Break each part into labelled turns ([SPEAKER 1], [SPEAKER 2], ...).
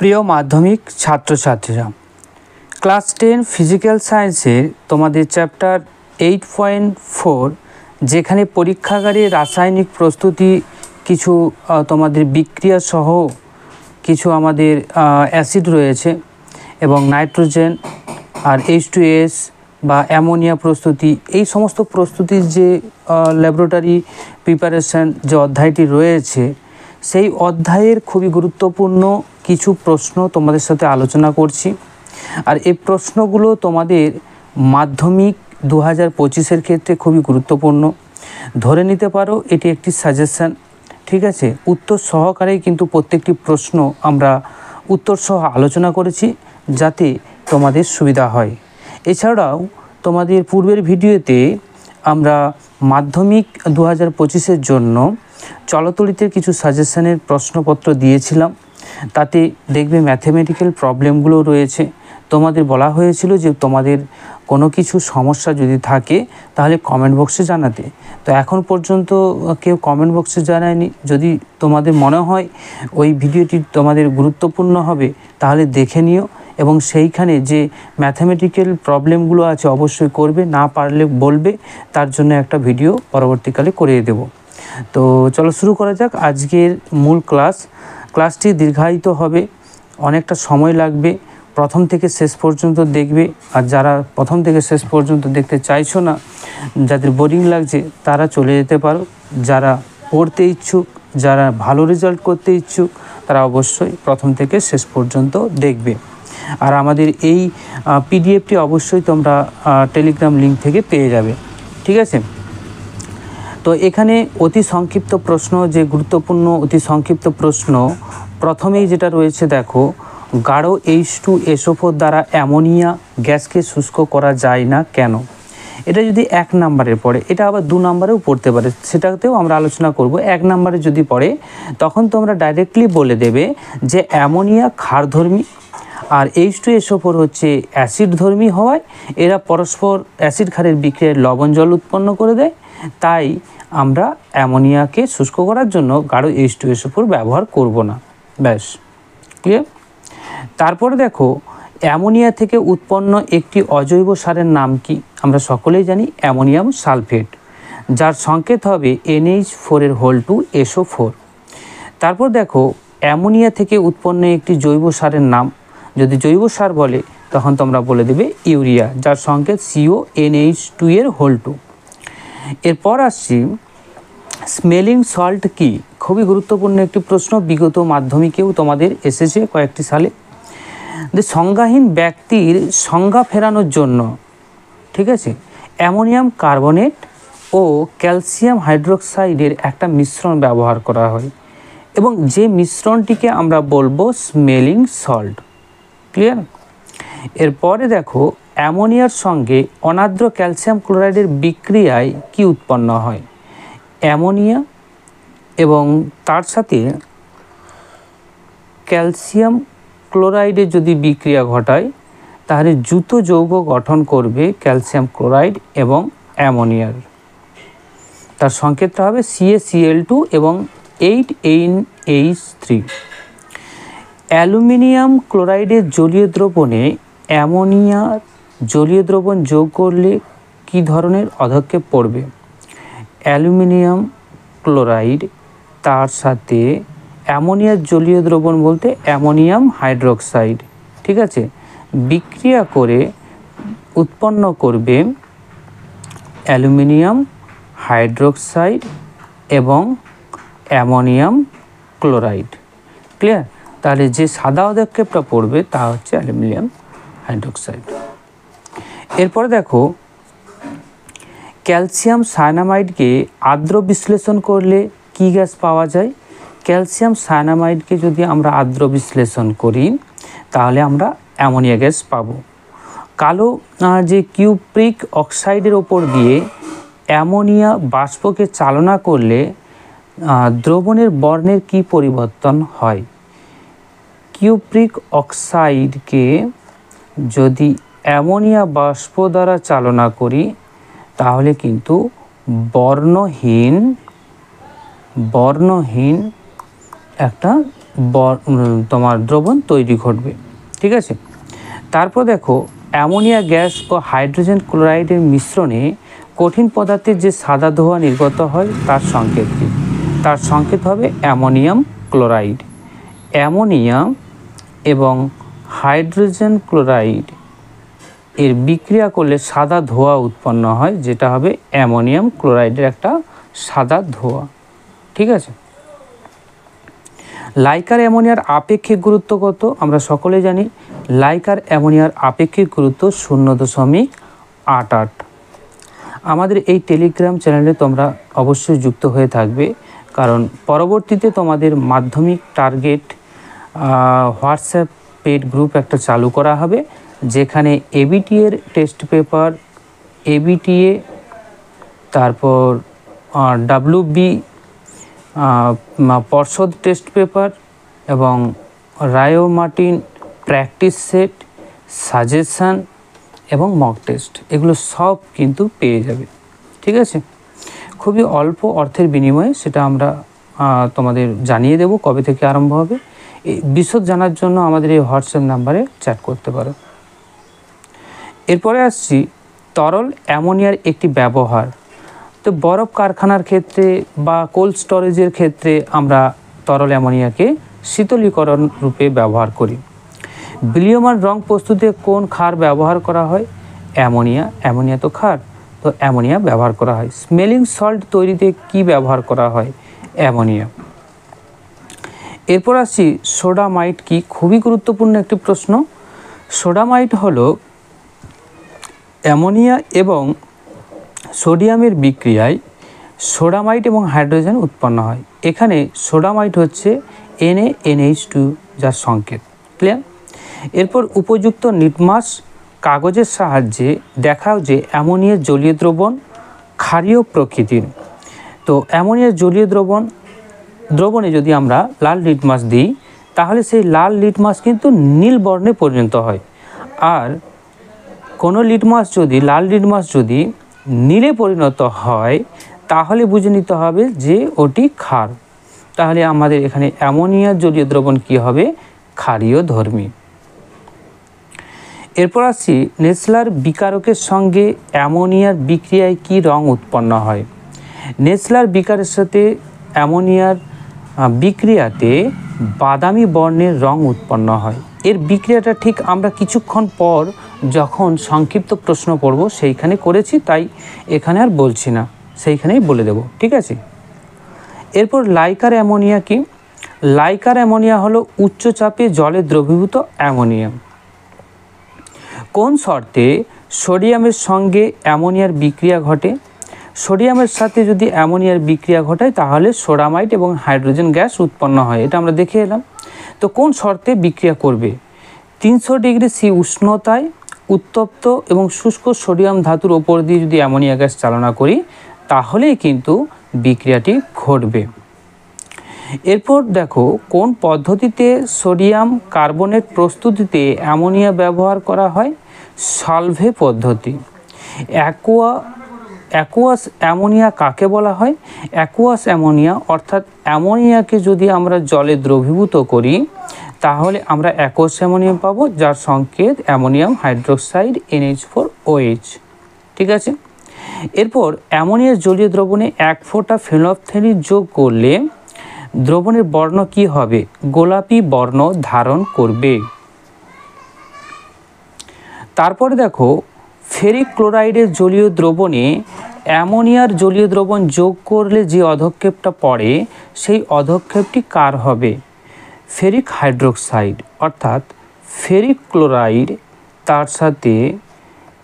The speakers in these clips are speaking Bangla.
[SPEAKER 1] প্রিয় মাধ্যমিক ছাত্রছাত্রীরা ক্লাস টেন ফিজিক্যাল সায়েন্সের তোমাদের চ্যাপ্টার এইট পয়েন্ট ফোর যেখানে পরীক্ষাগারে রাসায়নিক প্রস্তুতি কিছু তোমাদের বিক্রিয়া সহ কিছু আমাদের অ্যাসিড রয়েছে এবং নাইট্রোজেন আর এইচ টু এস বা অ্যামোনিয়া প্রস্তুতি এই সমস্ত প্রস্তুতির যে ল্যাবরেটরি প্রিপারেশান যে অধ্যায়টি রয়েছে সেই অধ্যায়ের খুবই গুরুত্বপূর্ণ কিছু প্রশ্ন তোমাদের সাথে আলোচনা করছি আর এই প্রশ্নগুলো তোমাদের মাধ্যমিক দু হাজার পঁচিশের ক্ষেত্রে খুবই গুরুত্বপূর্ণ ধরে নিতে পারো এটি একটি সাজেশান ঠিক আছে উত্তর সহকারেই কিন্তু প্রত্যেকটি প্রশ্ন আমরা উত্তর সহ আলোচনা করেছি যাতে তোমাদের সুবিধা হয় এছাড়াও তোমাদের পূর্বের ভিডিওতে আমরা মাধ্যমিক দু হাজার পঁচিশের জন্য চলতরিতের কিছু সাজেশানের প্রশ্নপত্র দিয়েছিলাম তাতে দেখবে ম্যাথমেটিক্যাল প্রবলেমগুলো রয়েছে তোমাদের বলা হয়েছিল যে তোমাদের কোনো কিছু সমস্যা যদি থাকে তাহলে কমেন্ট বক্সে জানাতে তো এখন পর্যন্ত কেউ কমেন্ট বক্সে জানায়নি যদি তোমাদের মনে হয় ওই ভিডিওটি তোমাদের গুরুত্বপূর্ণ হবে তাহলে দেখে নিও এবং সেইখানে যে ম্যাথামেটিক্যাল প্রবলেমগুলো আছে অবশ্যই করবে না পারলে বলবে তার জন্য একটা ভিডিও পরবর্তীকালে করিয়ে দেব তো চলো শুরু করা যাক আজকের মূল ক্লাস ক্লাসটি দীর্ঘায়িত হবে অনেকটা সময় লাগবে প্রথম থেকে শেষ পর্যন্ত দেখবে আর যারা প্রথম থেকে শেষ পর্যন্ত দেখতে চাইছো না যাদের বোরিং লাগছে তারা চলে যেতে পারো যারা পড়তে ইচ্ছুক যারা ভালো রেজাল্ট করতে ইচ্ছুক তারা অবশ্যই প্রথম থেকে শেষ পর্যন্ত দেখবে আর আমাদের এই পিডিএফটি অবশ্যই তোমরা টেলিগ্রাম লিঙ্ক থেকে পেয়ে যাবে ঠিক আছে তো এখানে অতি সংক্ষিপ্ত প্রশ্ন যে গুরুত্বপূর্ণ অতি সংক্ষিপ্ত প্রশ্ন প্রথমেই যেটা রয়েছে দেখো গাঢ় এইচ টু এসোফোর দ্বারা অ্যামোনিয়া গ্যাসকে শুষ্ক করা যায় না কেন এটা যদি এক নাম্বারে পড়ে এটা আবার দু নাম্বারেও পড়তে পারে সেটাতেও আমরা আলোচনা করব এক নাম্বারে যদি পড়ে তখন তোমরা ডাইরেক্টলি বলে দেবে যে অ্যামোনিয়া ক্ষারধর্মী আর এইচ টু এসোফোর হচ্ছে অ্যাসিড ধর্মী হওয়ায় এরা পরস্পর অ্যাসিড খারের বিক্রিয়ায় লবণ জল উৎপন্ন করে দেয় তাই আমরা অ্যামোনিয়াকে শুষ্ক করার জন্য গাঢ় এইচ টু এস ফোর ব্যবহার করব না ব্যাস ক্লিয়ার তারপরে দেখো অ্যামোনিয়া থেকে উৎপন্ন একটি অজৈব সারের নাম কি আমরা সকলেই জানি অ্যামোনিয়াম সালফেট যার সংকেত হবে এনএইচ ফোরের হোল টু এসও ফোর তারপর দেখো অ্যামোনিয়া থেকে উৎপন্ন একটি জৈব সারের নাম যদি জৈব সার বলে তখন তোমরা বলে দেবে ইউরিয়া যার সংকেত সিও এনএইচ টু এর হোল টু এরপর আসছি স্মেলিং সল্ট কি খুবই গুরুত্বপূর্ণ একটি প্রশ্ন বিগত মাধ্যমিকেও তোমাদের এসেছে কয়েকটি সালে যে সংজ্ঞাহীন ব্যক্তির সংজ্ঞা ফেরানোর জন্য ঠিক আছে অ্যামোনিয়াম কার্বনেট ও ক্যালসিয়াম হাইড্রোক্সাইডের একটা মিশ্রণ ব্যবহার করা হয় এবং যে মিশ্রণটিকে আমরা বলবো স্মেলিং সল্ট ক্লিয়ার এরপরে দেখো অ্যামোনিয়ার সঙ্গে অনাদ্র ক্যালসিয়াম ক্লোরাইডের বিক্রিয়ায় কি উৎপন্ন হয় অ্যামোনিয়া এবং তার সাথে ক্যালসিয়াম ক্লোরাইডে যদি বিক্রিয়া ঘটায় তাহলে জুতো যৌগ গঠন করবে ক্যালসিয়াম ক্লোরাইড এবং অ্যামোনিয়ার তার সংকেতটা হবে সিএসিএল টু এবং eight N H three aluminium ক্লোরাইডের জলীয় দ্রবণে অ্যামোনিয়ার জলীয় দ্রবণ যোগ করলে কি ধরনের অধক্ষেপ পড়বে অ্যালুমিনিয়াম ক্লোরাইড তার সাথে অ্যামোনিয়ার জলীয় দ্রবণ বলতে অ্যামোনিয়াম হাইড্রোক্সাইড ঠিক আছে বিক্রিয়া করে উৎপন্ন করবে অ্যালুমিনিয়াম হাইড্রোক্সাইড এবং অ্যামোনিয়াম ক্লোরাইড ক্লিয়ার তাহলে যে সাদা অধক্ষেপটা পড়বে তা হচ্ছে অ্যালুমিনিয়াম হাইড্রোক্সাইড এরপরে দেখো ক্যালসিয়াম সায়নামাইডকে আর্দ্র বিশ্লেষণ করলে কি গ্যাস পাওয়া যায় ক্যালসিয়াম সায়নামাইডকে যদি আমরা আর্দ্র বিশ্লেষণ করি তাহলে আমরা অ্যামোনিয়া গ্যাস পাবো কালো যে কিউপ্রিক অক্সাইডের ওপর দিয়ে অ্যামোনিয়া বাষ্পকে চালনা করলে দ্রবণের বর্ণের কি পরিবর্তন হয় কিউপ্রিক অক্সাইডকে যদি অ্যামোনিয়া বাষ্প দ্বারা চালনা করি তাহলে কিন্তু বর্ণহীন বর্ণহীন একটা তোমার দ্রবণ তৈরি ঘটবে ঠিক আছে তারপর দেখো অ্যামোনিয়া গ্যাস ও হাইড্রোজেন ক্লোরাইডের মিশ্রণে কঠিন পদার্থের যে সাদা ধোয়া নির্গত হয় তার সংকেত কী তার সংকেত হবে অ্যামোনিয়াম ক্লোরাইড অ্যামোনিয়াম এবং হাইড্রোজেন ক্লোরাইড এর বিক্রিয়া করলে সাদা ধোয়া উৎপন্ন হয় যেটা হবে অ্যামোনিয়াম ক্লোরাইডের একটা সাদা ধোয়া ঠিক আছে লাইকার অ্যামোনিয়ার আপেক্ষিক গুরুত্ব কত আমরা সকলে জানি লাইকার অ্যামোনিয়ার আপেক্ষিক গুরুত্ব শূন্য দশমিক আট আট আমাদের এই টেলিগ্রাম চ্যানেলে তোমরা অবশ্যই যুক্ত হয়ে থাকবে কারণ পরবর্তীতে তোমাদের মাধ্যমিক টার্গেট হোয়াটসঅ্যাপ পেড গ্রুপ একটা চালু করা হবে যেখানে এবিটি এর টেস্ট পেপার এবিটিএ তারপর ডাব্লু বি পর্ষদ টেস্ট পেপার এবং Ray Martin practice set suggestion এবং মক টেস্ট এগুলো সব কিন্তু পেয়ে যাবে ঠিক আছে খুবই অল্প অর্থের বিনিময়ে সেটা আমরা তোমাদের জানিয়ে দেব কবে থেকে আরম্ভ হবে বিশদ জানার জন্য আমাদের এই হোয়াটসঅ্যাপ নাম্বারে চ্যাট করতে পারো এরপরে আসছি তরল অ্যামোনিয়ার একটি ব্যবহার তো বরফ কারখানার ক্ষেত্রে বা কোল্ড স্টোরেজের ক্ষেত্রে আমরা তরল অ্যামোনিয়াকে শীতলীকরণ রূপে ব্যবহার করি বিলিয়মার রং প্রস্তুতে কোন ক্ষার ব্যবহার করা হয় অ্যামোনিয়া অ্যামোনিয়া তো ক্ষার তো অ্যামোনিয়া ব্যবহার করা হয় স্মেলিং সল্ট তৈরিতে কি ব্যবহার করা হয় অ্যামোনিয়া এরপর আসছি সোডামাইট কি খুবই গুরুত্বপূর্ণ একটি প্রশ্ন সোডামাইট হলো অ্যামোনিয়া এবং সোডিয়ামের বিক্রিয়ায় সোডামাইট এবং হাইড্রোজেন উৎপন্ন হয় এখানে সোডামাইট হচ্ছে এনএ এনএইচ টু যার সংকেত ক্লিয়ার এরপর উপযুক্ত নিটমাস কাগজের সাহায্যে দেখাও যে অ্যামোনিয়ার জলীয় দ্রবণ ক্ষারীয় প্রকৃতির তো অ্যামোনিয়ার জলীয় দ্রবণ দ্রবণে যদি আমরা লাল লিটমাস দিই তাহলে সেই লাল লিটমাস কিন্তু নীল বর্ণে পরিণত হয় আর কোনো লিটমাস যদি লাল লিটমাস যদি নীলে পরিণত হয় তাহলে বুঝে নিতে হবে যে ওটি ক্ষার তাহলে আমাদের এখানে অ্যামোনিয়া জলীয় দ্রবণ কী হবে ক্ষারীয় ধর্মী এরপর আসি নেসলার বিকারকের সঙ্গে অ্যামোনিয়ার বিক্রিয়ায় কি রং উৎপন্ন হয় নেসলার বিকারের সাথে অ্যামোনিয়ার বিক্রিয়াতে বাদামি বর্ণের রং উৎপন্ন হয় এর বিক্রিয়াটা ঠিক আমরা কিছুক্ষণ পর যখন সংক্ষিপ্ত প্রশ্ন পড়ব সেইখানে করেছি তাই এখানে আর বলছি না সেইখানেই বলে দেব ঠিক আছে এরপর লাইকার অ্যামোনিয়া কি লাইকার অ্যামোনিয়া হলো উচ্চ চাপে জলে দ্রবীভূত অ্যামোনিয়াম কোন শর্তে সোডিয়ামের সঙ্গে অ্যামোনিয়ার বিক্রিয়া ঘটে সোডিয়ামের সাথে যদি অ্যামোনিয়ার বিক্রিয়া ঘটায় তাহলে সোডামাইট এবং হাইড্রোজেন গ্যাস উৎপন্ন হয় এটা আমরা দেখে এলাম তো কোন শর্তে বিক্রিয়া করবে তিনশো ডিগ্রি সি উষ্ণতায় উত্তপ্ত এবং শুষ্ক সোডিয়াম ধাতুর ওপর দিয়ে যদি অ্যামোনিয়া গ্যাস চালনা করি তাহলেই কিন্তু বিক্রিয়াটি ঘটবে এরপর দেখো কোন পদ্ধতিতে সোডিয়াম কার্বনেট প্রস্তুতিতে অ্যামোনিয়া ব্যবহার করা হয় সালভে পদ্ধতি অ্যাকোয়া অ্যাকোয়াস অ্যামোনিয়া কাকে বলা হয় অ্যাকোয়াস অ্যামোনিয়া অর্থাৎ অ্যামোনিয়াকে যদি আমরা জলে দ্রবীভূত করি তাহলে আমরা একস অ্যামোনিয়াম পাবো যার সংকেত ammonium hydroxide NH four OH ঠিক আছে এরপর অ্যামোনিয়ার জলীয় দ্রবণে এক ফোঁটা ফেনফথেলিন যোগ করলে দ্রবণের বর্ণ কি হবে গোলাপি বর্ণ ধারণ করবে তারপরে দেখো ফেরিক ক্লোরাইডের জলীয় দ্রবণে অ্যামোনিয়ার জলীয় দ্রবণ যোগ করলে যে অধক্ষেপটা পড়ে সেই অধক্ষেপটি কার হবে ফেরিক হাইড্রোক্সাইড অর্থাৎ ফেরিক ক্লোরাইড তার সাথে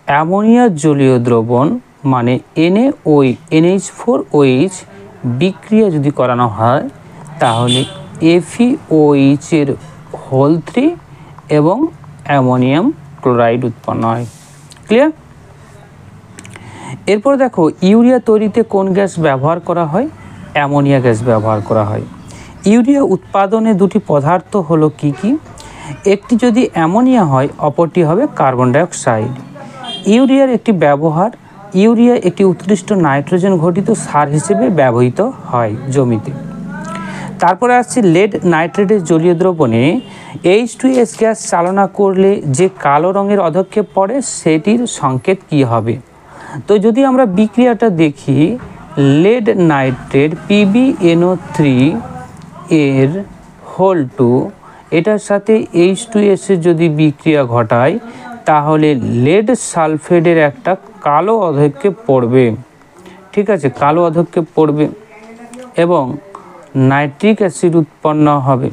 [SPEAKER 1] অ্যামোনিয়া জলীয় দ্রবণ মানে এনএ ওই এনএইচ ফোর ওইচ বিক্রিয়া যদি করানো হয় তাহলে এফি ওইচের হোল থ্রি এবং অ্যামোনিয়াম ক্লোরাইড উৎপন্ন হয় ক্লিয়ার এরপর দেখো ইউরিয়া তৈরিতে কোন গ্যাস ব্যবহার করা হয় অ্যামোনিয়া গ্যাস ব্যবহার করা হয় ইউরিয়া উৎপাদনে দুটি পদার্থ হলো কি কি একটি যদি অ্যামোনিয়া হয় অপরটি হবে কার্বন ডাইঅক্সাইড ইউরিয়ার একটি ব্যবহার ইউরিয়া একটি উৎকৃষ্ট নাইট্রোজেন ঘটিত সার হিসেবে ব্যবহৃত হয় জমিতে তারপরে আসছে লেড নাইট্রেটের জলীয় দ্রবণে এইচ টু এস গ্যাস চালনা করলে যে কালো রঙের অধক্ষেপ পড়ে সেটির সংকেত কি হবে তো যদি আমরা বিক্রিয়াটা দেখি লেড নাইট্রেট পিবিএনও থ্রি এর হোল টু এটার সাথে এইচ টু এসের যদি বিক্রিয়া ঘটায় তাহলে লেড সালফেডের একটা কালো অধক্ষে পড়বে ঠিক আছে কালো অধক্ষে পড়বে এবং নাইট্রিক অ্যাসিড উৎপন্ন হবে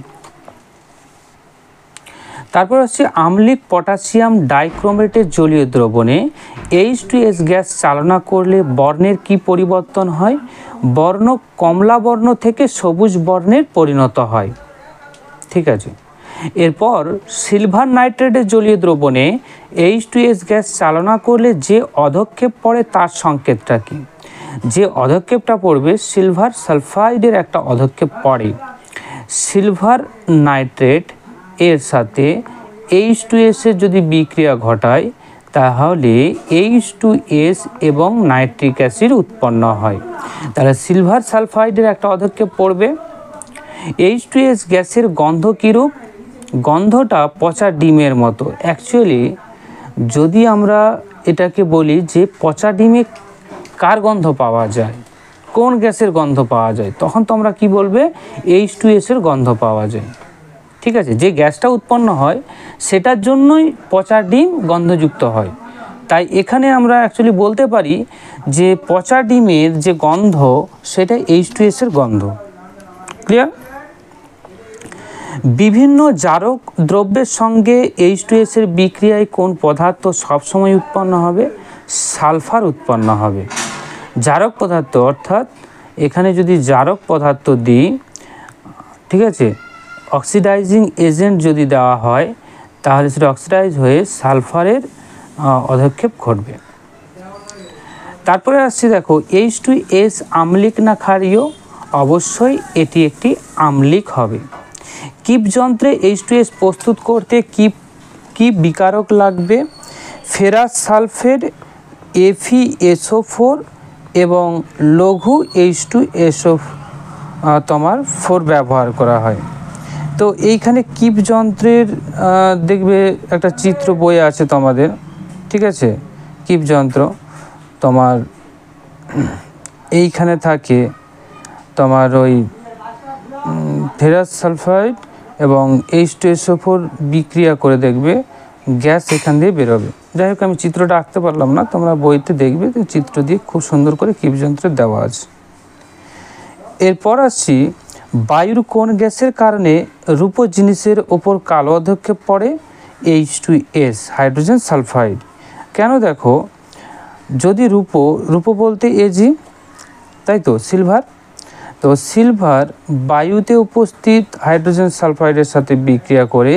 [SPEAKER 1] তারপর হচ্ছে আমলিক পটাশিয়াম ডাইক্রোমেটের জলীয় দ্রবণে এইচ টু এস গ্যাস চালনা করলে বর্ণের কি পরিবর্তন হয় বর্ণ কমলা বর্ণ থেকে সবুজ বর্ণের পরিণত হয় ঠিক আছে এরপর সিলভার নাইট্রেটের জলীয় দ্রবণে এইচ টু এস গ্যাস চালনা করলে যে অধক্ষেপ পড়ে তার সংকেতটা কি যে অধক্ষেপটা পড়বে সিলভার সালফাইডের একটা অধক্ষেপ পড়ে সিলভার নাইট্রেট এর সাথে এইচ টু এসের যদি বিক্রিয়া ঘটায় তাহলে এইচ টু এস এবং নাইট্রিক অ্যাসিড উৎপন্ন হয় তাহলে সিলভার সালফাইডের একটা অধক্ষেপ পড়বে এইচ টু এস গ্যাসের গন্ধ কীরূপ গন্ধটা পচা ডিমের মতো অ্যাকচুয়ালি যদি আমরা এটাকে বলি যে পচা ডিমে কার গন্ধ পাওয়া যায় কোন গ্যাসের গন্ধ পাওয়া যায় তখন তোমরা কি বলবে এইচ টু এসের গন্ধ পাওয়া যায় ঠিক আছে যে গ্যাসটা উৎপন্ন হয় সেটার জন্যই পচা ডিম গন্ধযুক্ত হয় তাই এখানে আমরা অ্যাকচুয়ালি বলতে পারি যে পচা ডিমের যে গন্ধ সেটা এইচ টু এসের গন্ধ ক্লিয়ার বিভিন্ন জারক দ্রব্যের সঙ্গে এইচ টু এসের বিক্রিয়ায় কোন পদার্থ সবসময় উৎপন্ন হবে সালফার উৎপন্ন হবে জারক পদার্থ অর্থাৎ এখানে যদি জারক পদার্থ দিই ঠিক আছে অক্সিডাইজিং এজেন্ট যদি দেওয়া হয় তাহলে সেটা অক্সিডাইজ হয়ে সালফারের অধক্ষেপ ঘটবে তারপরে আসছি দেখো এইচ টু এস আমলিক না ক্ষারীয় অবশ্যই এটি একটি আমলিক হবে কিপ যন্ত্রে এইচ টু এস প্রস্তুত করতে কি কি বিকারক লাগবে ফেরাস সালফেট এফিএসও ফোর এবং লঘু এইচ টু এসও তোমার ফোর ব্যবহার করা হয় তো এইখানে কিপ যন্ত্রের দেখবে একটা চিত্র বই আছে তোমাদের ঠিক আছে কিপ যন্ত্র তোমার এইখানে থাকে তোমার ওই ফেরাস সালফাইড এবং এইচ টু এসও বিক্রিয়া করে দেখবে গ্যাস এখান দিয়ে বেরোবে যাই হোক আমি চিত্রটা আঁকতে পারলাম না তোমরা বইতে দেখবে চিত্র দিয়ে খুব সুন্দর করে যন্ত্রের দেওয়া আছে এরপর আসছি বায়ুর কোন গ্যাসের কারণে রূপ জিনিসের ওপর কালো অধক্ষেপ পড়ে H two S hydrogen sulphide কেন দেখো যদি রূপ রূপ বলতে এজি তাই তো সিলভার তো সিলভার বায়ুতে উপস্থিত হাইড্রোজেন সালফাইডের সাথে বিক্রিয়া করে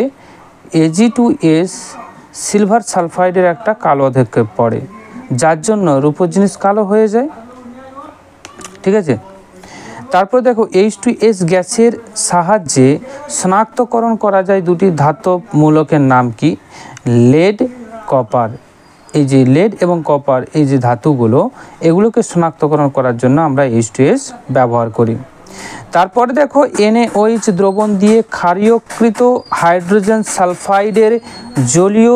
[SPEAKER 1] এজি টু এস সিলভার সালফাইডের একটা কালো অধক্ষেপ পড়ে যার জন্য রূপ জিনিস কালো হয়ে যায় ঠিক আছে তারপর দেখো এইচ টু এস গ্যাসের সাহায্যে শনাক্তকরণ করা যায় দুটি ধাতব মূলকের নাম কি লেড কপার এই যে লেড এবং কপার এই যে ধাতুগুলো এগুলোকে শনাক্তকরণ করার জন্য আমরা এইচ টু এস ব্যবহার করি তারপরে দেখো এইচ দ্রবণ দিয়ে ক্ষারীয়কৃত হাইড্রোজেন সালফাইডের জলীয়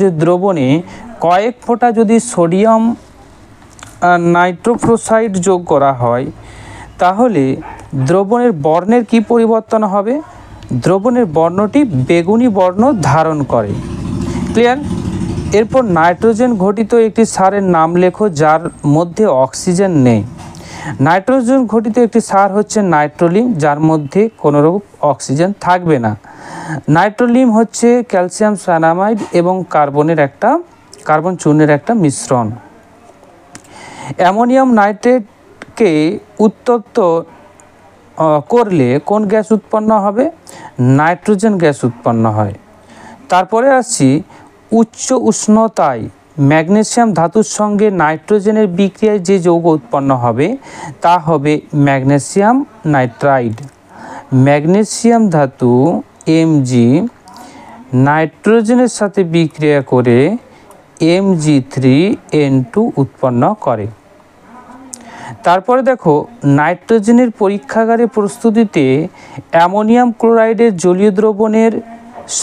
[SPEAKER 1] যে দ্রবণে কয়েক ফোঁটা যদি সোডিয়াম নাইট্রোফ্লোসাইড যোগ করা হয় তাহলে দ্রবণের বর্ণের কি পরিবর্তন হবে দ্রবণের বর্ণটি বেগুনি বর্ণ ধারণ করে ক্লিয়ার এরপর নাইট্রোজেন ঘটিত একটি সারের নাম লেখো যার মধ্যে অক্সিজেন নেই নাইট্রোজেন ঘটিত একটি সার হচ্ছে নাইট্রোলিম যার মধ্যে কোনোরকম অক্সিজেন থাকবে না নাইট্রোলিম হচ্ছে ক্যালসিয়াম সানামাইড এবং কার্বনের একটা কার্বন চূর্ণের একটা মিশ্রণ অ্যামোনিয়াম নাইট্রেট কে উত্তপ্ত করলে কোন গ্যাস উৎপন্ন হবে নাইট্রোজেন গ্যাস উৎপন্ন হয় তারপরে আসছি উচ্চ উষ্ণতায় ম্যাগনেশিয়াম ধাতুর সঙ্গে নাইট্রোজেনের বিক্রিয়ায় যে যৌগ উৎপন্ন হবে তা হবে ম্যাগনেশিয়াম নাইট্রাইড ম্যাগনেসিয়াম ধাতু এম জি নাইট্রোজেনের সাথে বিক্রিয়া করে M G three N two উৎপন্ন করে তারপরে দেখো নাইট্রোজেনের পরীক্ষাগারে প্রস্তুতিতে অ্যামোনিয়াম ক্লোরাইডের জলীয় দ্রবণের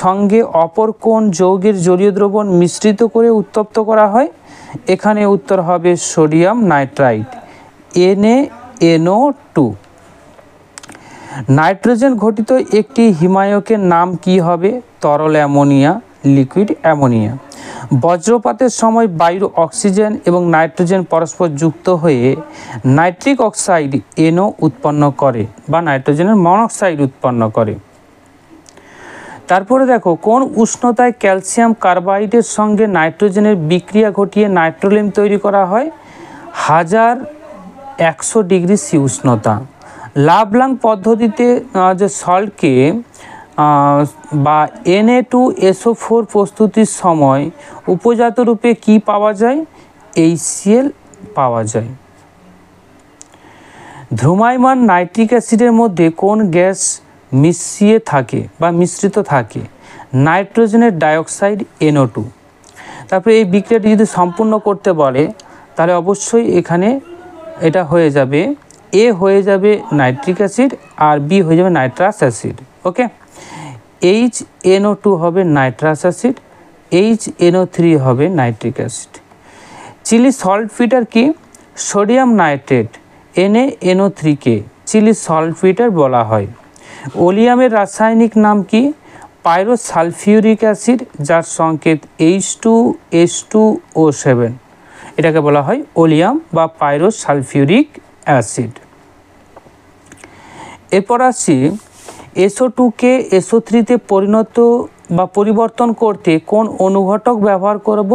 [SPEAKER 1] সঙ্গে অপর কোন যৌগের জলীয় দ্রবণ মিশ্রিত করে উত্তপ্ত করা হয় এখানে উত্তর হবে sodium nitrite NA NO two nitrogen ঘটিত একটি হিমায়কের নাম কি হবে তরল অ্যামোনিয়া লিকুইড অ্যামোনিয়া বজ্রপাতের সময় বায়ুর অক্সিজেন এবং নাইট্রোজেন পরস্পর যুক্ত হয়ে নাইট্রিক অক্সাইড এনও উৎপন্ন করে বা নাইট্রোজেনের মনোক্সাইড উৎপন্ন করে তারপরে দেখো কোন উষ্ণতায় ক্যালসিয়াম কার্বাইডের সঙ্গে নাইট্রোজেনের বিক্রিয়া ঘটিয়ে নাইট্রোলিম তৈরি করা হয় হাজার একশো ডিগ্রি সি উষ্ণতা লাভলাং পদ্ধতিতে যে সল্টকে বা N A two SO four প্রস্তুতির সময় উপজাত রূপে কি পাওয়া যায় এইচসিএল পাওয়া যায় ধ্রুমায়মান নাইট্রিক অ্যাসিডের মধ্যে কোন গ্যাস মিশিয়ে থাকে বা মিশ্রিত থাকে নাইট্রোজেনের ডাইঅক্সাইড এনও টু তারপরে এই বিক্রিয়াটি যদি সম্পূর্ণ করতে বলে তাহলে অবশ্যই এখানে এটা হয়ে যাবে এ হয়ে যাবে নাইট্রিক অ্যাসিড আর বি হয়ে যাবে nitrous acid okay H NO two হবে nitrous acid H NO three হবে nitric acid Chile saltpetre কি সোডিয়াম নাইট্রেট এনএ এনও থ্রিকে চিলি সল্ট ফিটার বলা হয় ওলিয়ামের রাসায়নিক নাম কি পাইরোসালফিউরিক অ্যাসিড যার সংকেত H two S two O seven এটাকে বলা হয় ওলিয়াম বা পাইরোসালফিউরিক অ্যাসিড এরপর আসি এসও টুকে এসও থ্রিতে পরিণত বা পরিবর্তন করতে কোন অনুঘটক ব্যবহার করব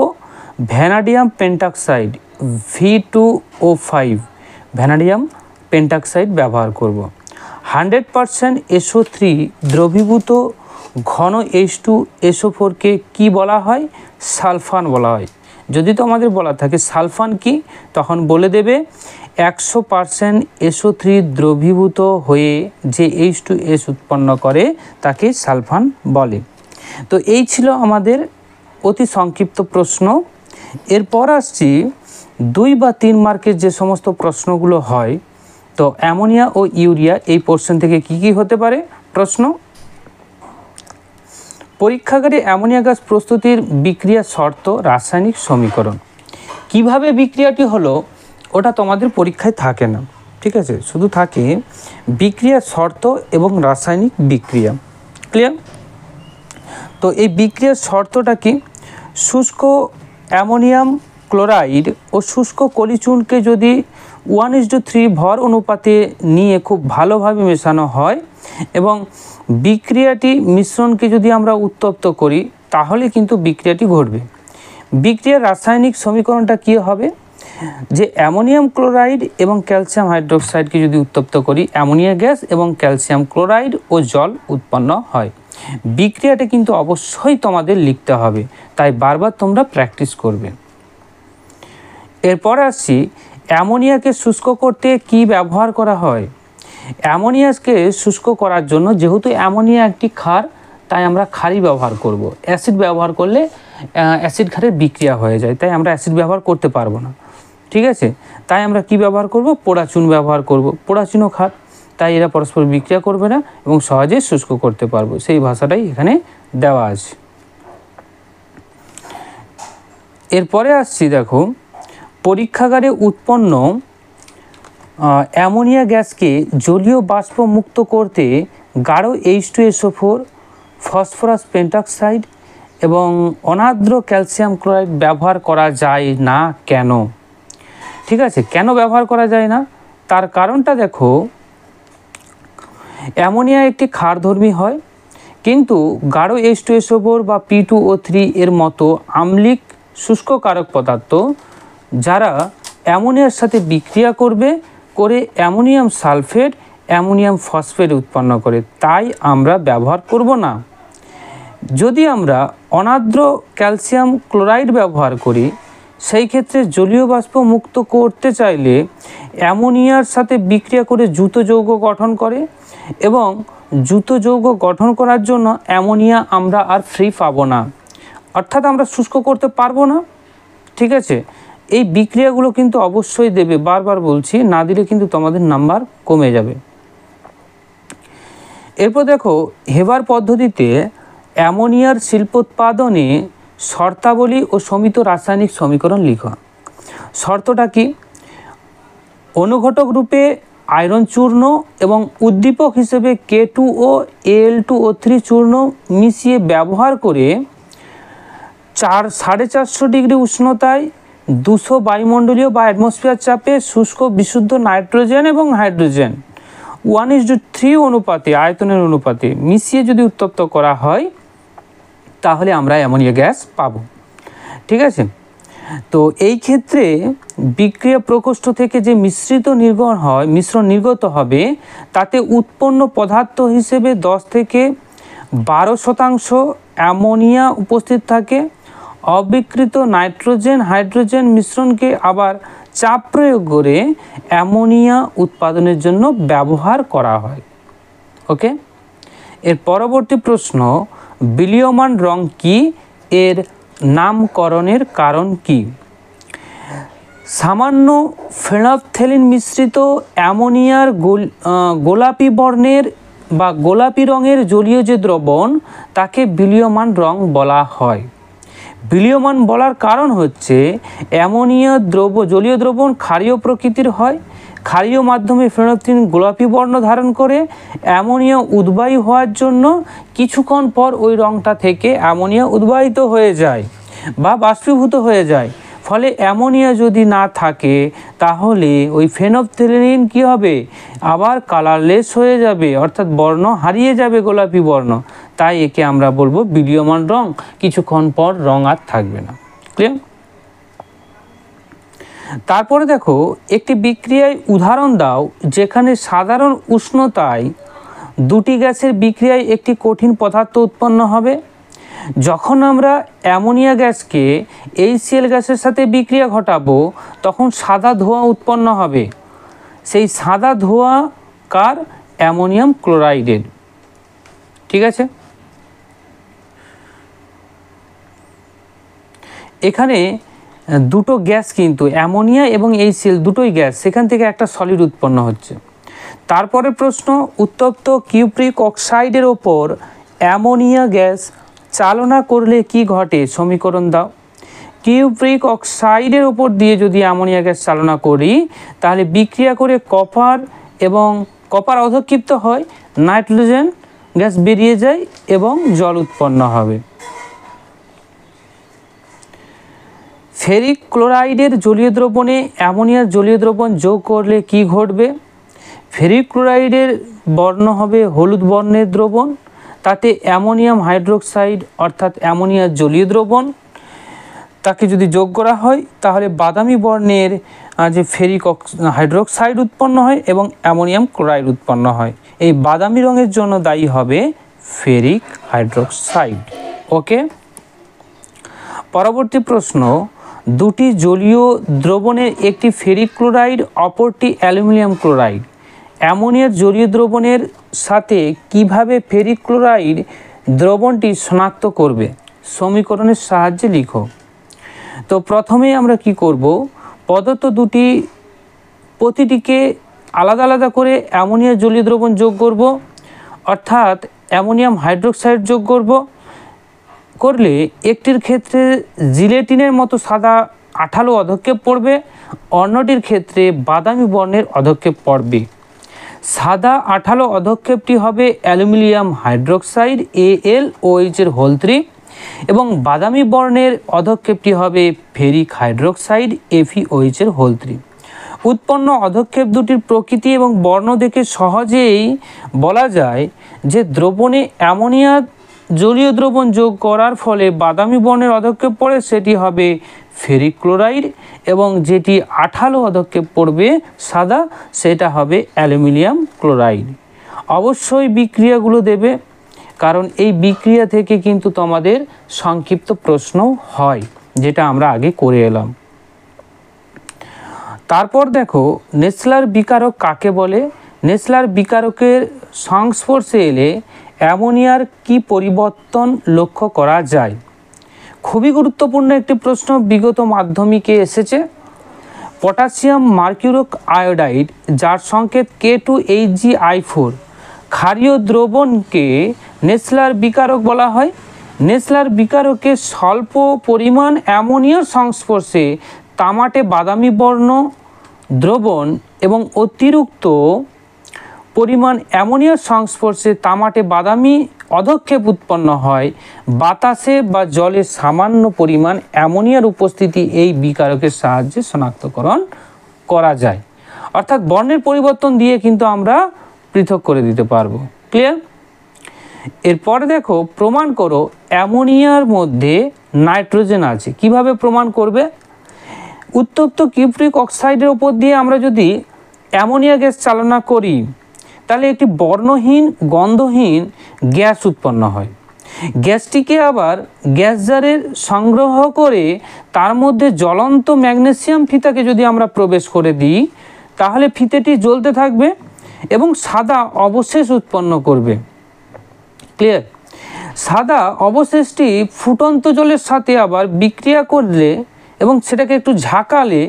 [SPEAKER 1] vanadium pentoxide V two O five vanadium pentoxide ব্যবহার করব হান্ড্রেড পারসেন্ট এসও থ্রি দ্রবীভূত ঘন এস টু এসও ফোরকে কী বলা হয় সালফান বলা হয় যদি তো আমাদের বলা থাকে সালফান কি তখন বলে দেবে একশো পারসেন্ট এসও থ্রি দ্রবীভূত হয়ে যে এইচ টু এস উৎপন্ন করে তাকে সালফান বলে তো এই ছিল আমাদের অতি সংক্ষিপ্ত প্রশ্ন এরপর আসছি দুই বা তিন মার্কের যে সমস্ত প্রশ্নগুলো হয় তো অ্যামোনিয়া ও ইউরিয়া এই পোর্শন থেকে কি কি হতে পারে প্রশ্ন পরীক্ষাগারে অ্যামোনিয়া গ্যাস প্রস্তুতির বিক্রিয়া শর্ত রাসায়নিক সমীকরণ কিভাবে বিক্রিয়াটি হলো ওটা তোমাদের পরীক্ষায় থাকে না ঠিক আছে শুধু থাকে বিক্রিয়ার শর্ত এবং রাসায়নিক বিক্রিয়া ক্লিয়ার তো এই বিক্রিয়ার শর্তটা কি শুষ্ক অ্যামোনিয়াম ক্লোরাইড ও শুষ্ক কলিচুনকে যদি ওয়ান ইস টু থ্রি ভর অনুপাতে নিয়ে খুব ভালোভাবে মেশানো হয় এবং বিক্রিয়াটি মিশ্রণকে যদি আমরা উত্তপ্ত করি তাহলে কিন্তু বিক্রিয়াটি ঘটবে বিক্রিয়ার রাসায়নিক সমীকরণটা কী হবে যে অ্যামোনিয়াম ক্লোরাইড এবং ক্যালসিয়াম হাইড্রোক্সাইডকে যদি উত্তপ্ত করি অ্যামোনিয়া গ্যাস এবং ক্যালসিয়াম ক্লোরাইড ও জল উৎপন্ন হয় বিক্রিয়াটা কিন্তু অবশ্যই তোমাদের লিখতে হবে তাই বারবার তোমরা প্র্যাকটিস করবে এরপর আসছি অ্যামোনিয়াকে শুষ্ক করতে কি ব্যবহার করা হয় অ্যামোনিয়াকে শুষ্ক করার জন্য যেহেতু অ্যামোনিয়া একটি ক্ষার তাই আমরা খারি ব্যবহার করব। অ্যাসিড ব্যবহার করলে অ্যাসিড খারের বিক্রিয়া হয়ে যায় তাই আমরা অ্যাসিড ব্যবহার করতে পারবো না ঠিক আছে তাই আমরা কি ব্যবহার করব পোড়াচুন ব্যবহার করব পোড়াচুনও খাত তাই এরা পরস্পর বিক্রিয়া করবে না এবং সহজে শুষ্ক করতে পারবো সেই ভাষাটাই এখানে দেওয়া আছে এরপরে আসছি দেখো পরীক্ষাগারে উৎপন্ন অ্যামোনিয়া গ্যাসকে জলীয় বাষ্প মুক্ত করতে গাঢ় H two SO four four phosphorus pentoxide এবং অনাদ্র ক্যালসিয়াম ক্লোরাইড ব্যবহার করা যায় না কেন ঠিক আছে কেন ব্যবহার করা যায় না তার কারণটা দেখো অ্যামোনিয়া একটি ক্ষারধর্মী হয় কিন্তু গাঢ় এস টু এস বা পি টু ও থ্রি এর মতো আম্লিক শুষ্ক কারক পদার্থ যারা অ্যামোনিয়ার সাথে বিক্রিয়া করবে করে অ্যামোনিয়াম সালফেট অ্যামোনিয়াম ফসফেট উৎপন্ন করে তাই আমরা ব্যবহার করব না যদি আমরা অনাদ্র ক্যালসিয়াম ক্লোরাইড ব্যবহার করি সেই ক্ষেত্রে জলীয় বাষ্প মুক্ত করতে চাইলে অ্যামোনিয়ার সাথে বিক্রিয়া করে জুত যৌগ গঠন করে এবং জুত যৌগ গঠন করার জন্য অ্যামোনিয়া আমরা আর ফ্রি পাবো না অর্থাৎ আমরা শুষ্ক করতে পারবো না ঠিক আছে এই বিক্রিয়াগুলো কিন্তু অবশ্যই দেবে বারবার বলছি না দিলে কিন্তু তোমাদের নাম্বার কমে যাবে এরপর দেখো হেবার পদ্ধতিতে অ্যামোনিয়ার শিল্পোৎপাদনে শর্তাবলী ও সমিত রাসায়নিক সমীকরণ লিখ শর্তটা কি অনুঘটক রূপে আয়রন চূর্ণ এবং উদ্দীপক হিসেবে K two O L two O three চূর্ণ মিশিয়ে ব্যবহার করে চার সাড়ে চারশো ডিগ্রি উষ্ণতায় দুশো বায়ুমণ্ডলীয় বা অ্যাটমসফিয়ার চাপে শুষ্ক বিশুদ্ধ নাইট্রোজেন এবং hydrogen one is two three অনুপাতে আয়তনের অনুপাতে মিশিয়ে যদি উত্তপ্ত করা হয় তাহলে আমরা অ্যামোনিয়া গ্যাস পাব ঠিক আছে তো এই ক্ষেত্রে বিক্রিয়া প্রকোষ্ঠ থেকে যে মিশ্রিত নির্গণ হয় মিশ্রণ নির্গত হবে তাতে উৎপন্ন পদার্থ হিসেবে দশ থেকে বারো শতাংশ অ্যামোনিয়া উপস্থিত থাকে অবিকৃত নাইট্রোজেন হাইড্রোজেন মিশ্রণকে আবার চাপ প্রয়োগ করে অ্যামোনিয়া উৎপাদনের জন্য ব্যবহার করা হয় ওকে এর পরবর্তী প্রশ্ন বিলিয়মান রং কি এর নামকরণের কারণ কি সামান্য ফেনাফথেলিন মিশ্রিত অ্যামোনিয়ার গোল গোলাপি বর্ণের বা গোলাপি রঙের জলীয় যে দ্রবণ তাকে বিলিয়মান রং বলা হয় বিলিয়মান বলার কারণ হচ্ছে অ্যামোনিয়া দ্রব্য জলীয় দ্রবণ ক্ষারীয় প্রকৃতির হয় ক্ষারীয় মাধ্যমে ফেনোপ্থিন গোলাপি বর্ণ ধারণ করে অ্যামোনিয়া উদ্বায়ী হওয়ার জন্য কিছুক্ষণ পর ওই রঙটা থেকে অ্যামোনিয়া উদ্বাহিত হয়ে যায় বা বাষ্পীভূত হয়ে যায় ফলে অ্যামোনিয়া যদি না থাকে তাহলে ওই ফেনোফথেলিন কি হবে আবার কালারলেস হয়ে যাবে অর্থাৎ বর্ণ হারিয়ে যাবে গোলাপি বর্ণ তাই একে আমরা বলবো বিলীয়মান রং কিছুক্ষণ পর রং আর থাকবে না ক্লিয়ার তারপরে দেখো একটি বিক্রিয়ায় উদাহরণ দাও যেখানে সাধারণ উষ্ণতায় দুটি গ্যাসের বিক্রিয়ায় একটি কঠিন পদার্থ উৎপন্ন হবে যখন আমরা অ্যামোনিয়া গ্যাসকে এইচসিএল গ্যাসের সাথে বিক্রিয়া ঘটাবো তখন সাদা ধোঁয়া উৎপন্ন হবে সেই সাদা ধোঁয়া কার অ্যামোনিয়াম ক্লোরাইডের ঠিক আছে এখানে দুটো গ্যাস কিন্তু অ্যামোনিয়া এবং এই সিল দুটোই গ্যাস সেখান থেকে একটা সলিড উৎপন্ন হচ্ছে তারপরে প্রশ্ন উত্তপ্ত কিউপ্রিক অক্সাইডের ওপর অ্যামোনিয়া গ্যাস চালনা করলে কি ঘটে সমীকরণ দাও কিউপ্রিক অক্সাইডের ওপর দিয়ে যদি অ্যামোনিয়া গ্যাস চালনা করি তাহলে বিক্রিয়া করে কপার এবং কপার অধক্ষিপ্ত হয় নাইট্রোজেন গ্যাস বেরিয়ে যায় এবং জল উৎপন্ন হবে ফেরিক ক্লোরাইডের জলীয় দ্রবণে অ্যামোনিয়ার জলীয় দ্রবণ যোগ করলে কি ঘটবে ফেরিক ক্লোরাইডের বর্ণ হবে হলুদ বর্ণের দ্রবণ তাতে অ্যামোনিয়াম হাইড্রোক্সাইড অর্থাৎ অ্যামোনিয়ার জলীয় দ্রবণ তাকে যদি যোগ করা হয় তাহলে বাদামি বর্ণের যে ফেরিক হাইড্রোক্সাইড উৎপন্ন হয় এবং অ্যামোনিয়াম ক্লোরাইড উৎপন্ন হয় এই বাদামি রঙের জন্য দায়ী হবে ফেরিক হাইড্রোক্সাইড ওকে পরবর্তী প্রশ্ন দুটি জলীয় দ্রবণের একটি ফেরিক ক্লোরাইড অপরটি অ্যালুমিনিয়াম ক্লোরাইড অ্যামোনিয়ার জলীয় দ্রবণের সাথে কিভাবে ফেরিক ক্লোরাইড দ্রবণটি শনাক্ত করবে সমীকরণের সাহায্যে লিখো তো প্রথমে আমরা কি করব পদত্ব দুটি প্রতিটিকে আলাদা আলাদা করে অ্যামোনিয়া জলীয় দ্রবণ যোগ করব অর্থাৎ অ্যামোনিয়াম হাইড্রোক্সাইড যোগ করব করলে একটির ক্ষেত্রে জিলেটিনের মতো সাদা আঠালো অধক্ষেপ পড়বে অন্যটির ক্ষেত্রে বাদামি বর্ণের অধক্ষেপ পড়বে সাদা আঠালো অধক্ষেপটি হবে অ্যালুমিনিয়াম হাইড্রোক্সাইড এ এল ওইচের হোল থ্রি এবং বাদামি বর্ণের অধক্ষেপটি হবে ফেরিক হাইড্রোক্সাইড এফি ওইচের হোল থ্রি উৎপন্ন অধক্ষেপ দুটির প্রকৃতি এবং বর্ণ দেখে সহজেই বলা যায় যে দ্রবণে অ্যামোনিয়া জলীয় দ্রবণ যোগ করার ফলে বাদামি বর্ণের অধক্ষেপ পড়ে সেটি হবে ফেরিক ক্লোরাইড এবং যেটি আঠালো অধক্ষেপ পড়বে সাদা সেটা হবে অ্যালুমিনিয়াম ক্লোরাইড অবশ্যই বিক্রিয়াগুলো দেবে কারণ এই বিক্রিয়া থেকে কিন্তু তোমাদের সংক্ষিপ্ত প্রশ্ন হয় যেটা আমরা আগে করে এলাম তারপর দেখো নেসলার বিকারক কাকে বলে নেসলার বিকারকের সংস্পর্শে এলে অ্যামোনিয়ার কি পরিবর্তন লক্ষ্য করা যায় খুবই গুরুত্বপূর্ণ একটি প্রশ্ন বিগত মাধ্যমিকে এসেছে পটাশিয়াম মার্কিউরক আয়োডাইড যার সংকেত K two H G I four ক্ষারীয় দ্রবণকে নেসলার বিকারক বলা হয় নেসলার বিকারকে স্বল্প পরিমাণ অ্যামোনিয়ার সংস্পর্শে তামাটে বাদামি বর্ণ দ্রবণ এবং অতিরিক্ত পরিমাণ অ্যামোনিয়ার সংস্পর্শে তামাটে বাদামি অধক্ষেপ উৎপন্ন হয় বাতাসে বা জলে সামান্য পরিমাণ অ্যামোনিয়ার উপস্থিতি এই বিকারকের সাহায্যে শনাক্তকরণ করা যায় অর্থাৎ বর্ণের পরিবর্তন দিয়ে কিন্তু আমরা পৃথক করে দিতে পারবো ক্লিয়ার এরপরে দেখো প্রমাণ করো অ্যামোনিয়ার মধ্যে নাইট্রোজেন আছে কিভাবে প্রমাণ করবে উত্তপ্ত কিউপ্রিক অক্সাইডের ওপর দিয়ে আমরা যদি অ্যামোনিয়া গ্যাস চালনা করি তাহলে একটি বর্ণহীন গন্ধহীন গ্যাস উৎপন্ন হয় গ্যাসটিকে আবার গ্যাস জারের সংগ্রহ করে তার মধ্যে জ্বলন্ত ম্যাগনেসিয়াম ফিতাকে যদি আমরা প্রবেশ করে দিই তাহলে ফিতেটি জ্বলতে থাকবে এবং সাদা অবশেষ উৎপন্ন করবে ক্লিয়ার সাদা অবশেষটি ফুটন্ত জলের সাথে আবার বিক্রিয়া করলে এবং সেটাকে একটু ঝাঁকালে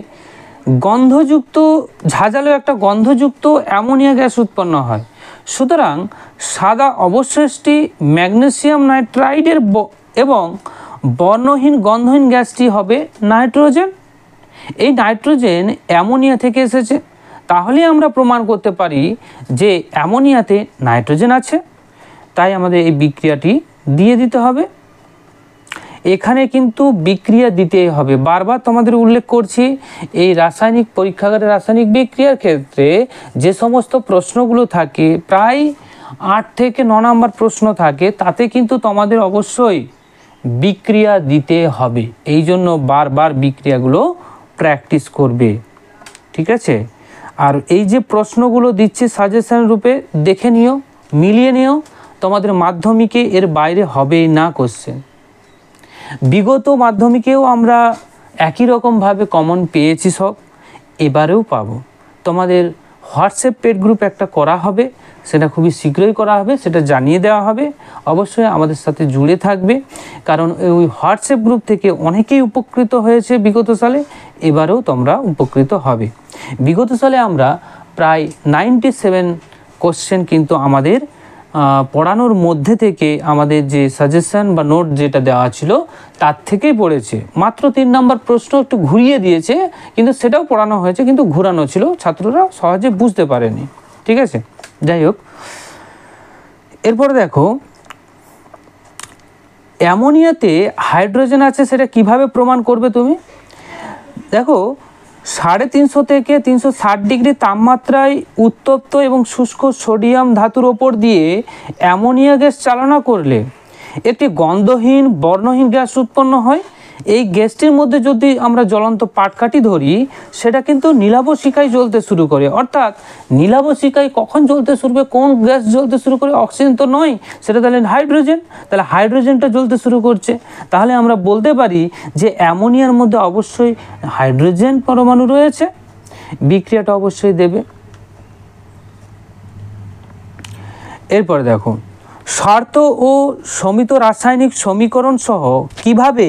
[SPEAKER 1] গন্ধযুক্ত ঝাঁঝালো একটা গন্ধযুক্ত অ্যামোনিয়া গ্যাস উৎপন্ন হয় সুতরাং সাদা অবশেষটি ম্যাগনেসিয়াম নাইট্রাইডের এবং বর্ণহীন গন্ধহীন গ্যাসটি হবে নাইট্রোজেন এই নাইট্রোজেন অ্যামোনিয়া থেকে এসেছে তাহলে আমরা প্রমাণ করতে পারি যে অ্যামোনিয়াতে নাইট্রোজেন আছে তাই আমাদের এই বিক্রিয়াটি দিয়ে দিতে হবে এখানে কিন্তু বিক্রিয়া দিতেই হবে বারবার তোমাদের উল্লেখ করছি এই রাসায়নিক পরীক্ষাগারে রাসায়নিক বিক্রিয়ার ক্ষেত্রে যে সমস্ত প্রশ্নগুলো থাকে প্রায় আট থেকে ন নম্বর প্রশ্ন থাকে তাতে কিন্তু তোমাদের অবশ্যই বিক্রিয়া দিতে হবে এই জন্য বারবার বিক্রিয়াগুলো প্র্যাকটিস করবে ঠিক আছে আর এই যে প্রশ্নগুলো দিচ্ছে সাজেশন রূপে দেখে নিও মিলিয়ে নিও তোমাদের মাধ্যমিকে এর বাইরে হবেই না কোশ্চেন বিগত মাধ্যমিকেও আমরা একই রকমভাবে কমন পেয়েছি সব এবারেও পাব তোমাদের হোয়াটসঅ্যাপ পেড গ্রুপ একটা করা হবে সেটা খুবই শীঘ্রই করা হবে সেটা জানিয়ে দেওয়া হবে অবশ্যই আমাদের সাথে জুড়ে থাকবে কারণ ওই হোয়াটসঅ্যাপ গ্রুপ থেকে অনেকেই উপকৃত হয়েছে বিগত সালে এবারেও তোমরা উপকৃত হবে বিগত সালে আমরা প্রায় নাইনটি সেভেন কোশ্চেন কিন্তু আমাদের পড়ানোর মধ্যে থেকে আমাদের যে সাজেশান বা নোট যেটা দেওয়া ছিল তার থেকেই পড়েছে মাত্র তিন নম্বর প্রশ্ন একটু ঘুরিয়ে দিয়েছে কিন্তু সেটাও পড়ানো হয়েছে কিন্তু ঘুরানো ছিল ছাত্ররা সহজে বুঝতে পারেনি ঠিক আছে যাই হোক এরপরে দেখো অ্যামোনিয়াতে হাইড্রোজেন আছে সেটা কিভাবে প্রমাণ করবে তুমি দেখো সাড়ে তিনশো থেকে তিনশো ষাট ডিগ্রি তাপমাত্রায় উত্তপ্ত এবং শুষ্ক সোডিয়াম ধাতুর ওপর দিয়ে অ্যামোনিয়া গ্যাস চালনা করলে একটি গন্ধহীন বর্ণহীন গ্যাস উৎপন্ন হয় এই গ্যাসটির মধ্যে যদি আমরা জ্বলন্ত পাটকাঠি ধরি সেটা কিন্তু নীলাবশিকায় জ্বলতে শুরু করে অর্থাৎ নীলাবশিকায় কখন জ্বলতে শুরু করে কোন গ্যাস জ্বলতে শুরু করে অক্সিজেন তো নয় সেটা তাহলে হাইড্রোজেন তাহলে হাইড্রোজেনটা জ্বলতে শুরু করছে তাহলে আমরা বলতে পারি যে অ্যামোনিয়ার মধ্যে অবশ্যই হাইড্রোজেন পরমাণু রয়েছে বিক্রিয়াটা অবশ্যই দেবে এরপরে দেখো শর্ত ও সমিত রাসায়নিক সমীকরণ সহ কিভাবে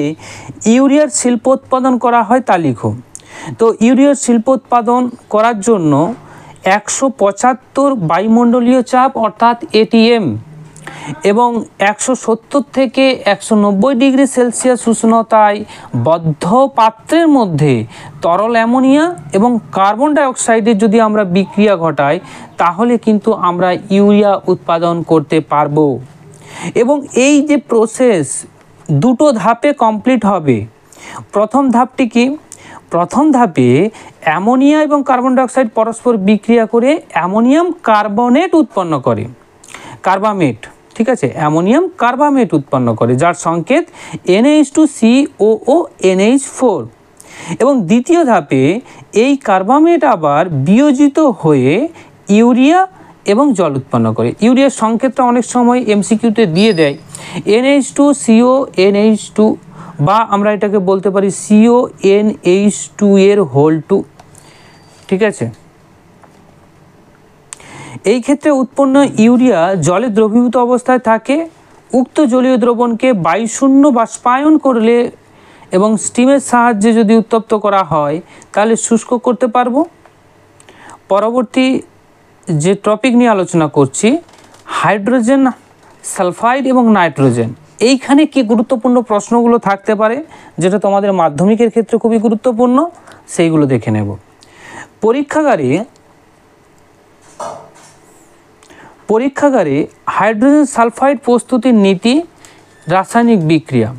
[SPEAKER 1] ইউরিয়ার উৎপাদন করা হয় তা লিখো তো ইউরিয়ার উৎপাদন করার জন্য একশো পঁচাত্তর বায়ুমণ্ডলীয় চাপ অর্থাৎ এটিএম এবং একশো সত্তর থেকে একশো নব্বই ডিগ্রি সেলসিয়াস উষ্ণতায় বদ্ধ পাত্রের মধ্যে তরল অ্যামোনিয়া এবং কার্বন ডাইঅক্সাইডের যদি আমরা বিক্রিয়া ঘটাই তাহলে কিন্তু আমরা ইউরিয়া উৎপাদন করতে পারব এবং এই যে প্রসেস দুটো ধাপে কমপ্লিট হবে প্রথম ধাপটি কি প্রথম ধাপে অ্যামোনিয়া এবং কার্বন ডাইঅক্সাইড পরস্পর বিক্রিয়া করে অ্যামোনিয়াম কার্বনেট উৎপন্ন করে কার্বামেট ঠিক আছে অ্যামোনিয়াম কার্বামেট উৎপন্ন করে যার সংকেত NH two COO NH four এবং দ্বিতীয় ধাপে এই কার্বামেট আবার বিয়োজিত হয়ে ইউরিয়া এবং জল উৎপন্ন করে ইউরিয়ার সংকেতটা অনেক সময় এমসিকিউতে দিয়ে দেয় NH two CO NH two বা আমরা এটাকে বলতে পারি সিও এনএইচ টু এর হোল টু ঠিক আছে এই ক্ষেত্রে উৎপন্ন ইউরিয়া জলে দ্রবীভূত অবস্থায় থাকে উক্ত জলীয় দ্রবণকে বায়ুশূন্য বাষ্পায়ন করলে এবং স্টিমের সাহায্যে যদি উত্তপ্ত করা হয় তাহলে শুষ্ক করতে পারব পরবর্তী যে টপিক নিয়ে আলোচনা করছি হাইড্রোজেন সালফাইড এবং নাইট্রোজেন এইখানে কি গুরুত্বপূর্ণ প্রশ্নগুলো থাকতে পারে যেটা তোমাদের মাধ্যমিকের ক্ষেত্রে খুবই গুরুত্বপূর্ণ সেইগুলো দেখে নেব পরীক্ষাগারে পরীক্ষাগারে হাইড্রোজেন সালফাইড প্রস্তুতির নীতি রাসায়নিক বিক্রিয়া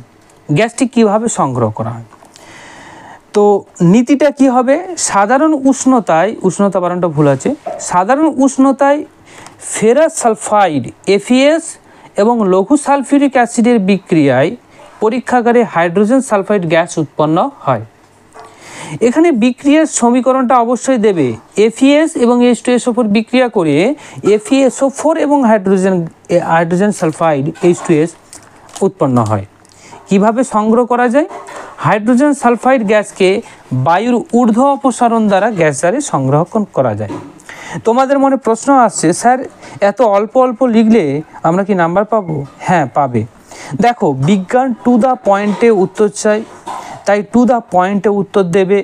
[SPEAKER 1] গ্যাসটি কিভাবে সংগ্রহ করা হয় তো নীতিটা কি হবে সাধারণ উষ্ণতায় উষ্ণতা বারণটা ভুল আছে সাধারণ উষ্ণতায় ফেরাস সালফাইড এফিএস e এবং লঘু সালফিউরিক অ্যাসিডের বিক্রিয়ায় পরীক্ষাগারে হাইড্রোজেন সালফাইড গ্যাস উৎপন্ন হয় এখানে বিক্রিয়ার সমীকরণটা অবশ্যই দেবে এফিএস e এবং এস টু এস ওপর বিক্রিয়া করে এফিএস ও ফোর এবং hydrogen hydrogen sulphide H two S উৎপন্ন হয় কিভাবে সংগ্রহ করা যায় হাইড্রোজেন সালফাইড গ্যাসকে বায়ুর ঊর্ধ্ব অপসারণ দ্বারা গ্যাস দ্বারে সংগ্রহ করা যায় তোমাদের মনে প্রশ্ন আসছে স্যার এত অল্প অল্প লিখলে আমরা কি নাম্বার পাবো হ্যাঁ পাবে দেখো বিজ্ঞান টু দ্য পয়েন্টে উত্তর চাই তাই টু দ্য পয়েন্টে উত্তর দেবে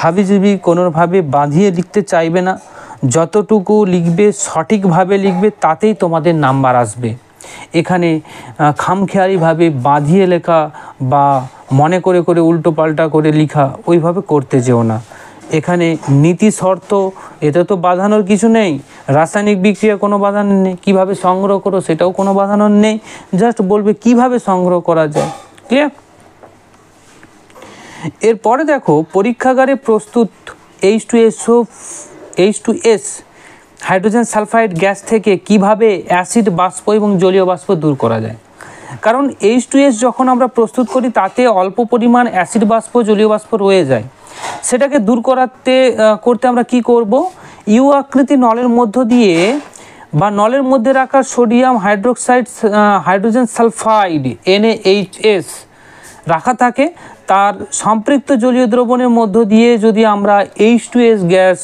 [SPEAKER 1] হাবিজুবি কোনোভাবে বাঁধিয়ে লিখতে চাইবে না যতটুকু লিখবে সঠিকভাবে লিখবে তাতেই তোমাদের নাম্বার আসবে এখানে খামখেয়ালিভাবে বাঁধিয়ে লেখা বা মনে করে করে উল্টো পাল্টা করে লেখা ওইভাবে করতে যেও না এখানে নীতি শর্ত এতে তো বাঁধানোর কিছু নেই রাসায়নিক বিক্রিয়া কোনো বাঁধানো নেই কীভাবে সংগ্রহ করো সেটাও কোনো বাঁধানোর নেই জাস্ট বলবে কিভাবে সংগ্রহ করা যায় ক্লিয়ার এরপরে দেখো পরীক্ষাগারে প্রস্তুত H two S H two S hydrogen sulphide gas থেকে কিভাবে অ্যাসিড বাষ্প এবং জলীয় বাষ্প দূর করা যায় কারণ এইচ টু এস যখন আমরা প্রস্তুত করি তাতে অল্প পরিমাণ অ্যাসিড বাষ্প জলীয় বাষ্প রয়ে যায় সেটাকে দূর করাতে করতে আমরা কি করব ইউ আকৃতি নলের মধ্য দিয়ে বা নলের মধ্যে রাখা sodium hydroxide hydrogen sulphide NHS রাখা থাকে তার সম্পৃক্ত জলীয় দ্রবণের মধ্য দিয়ে যদি আমরা এইচ টু এস গ্যাস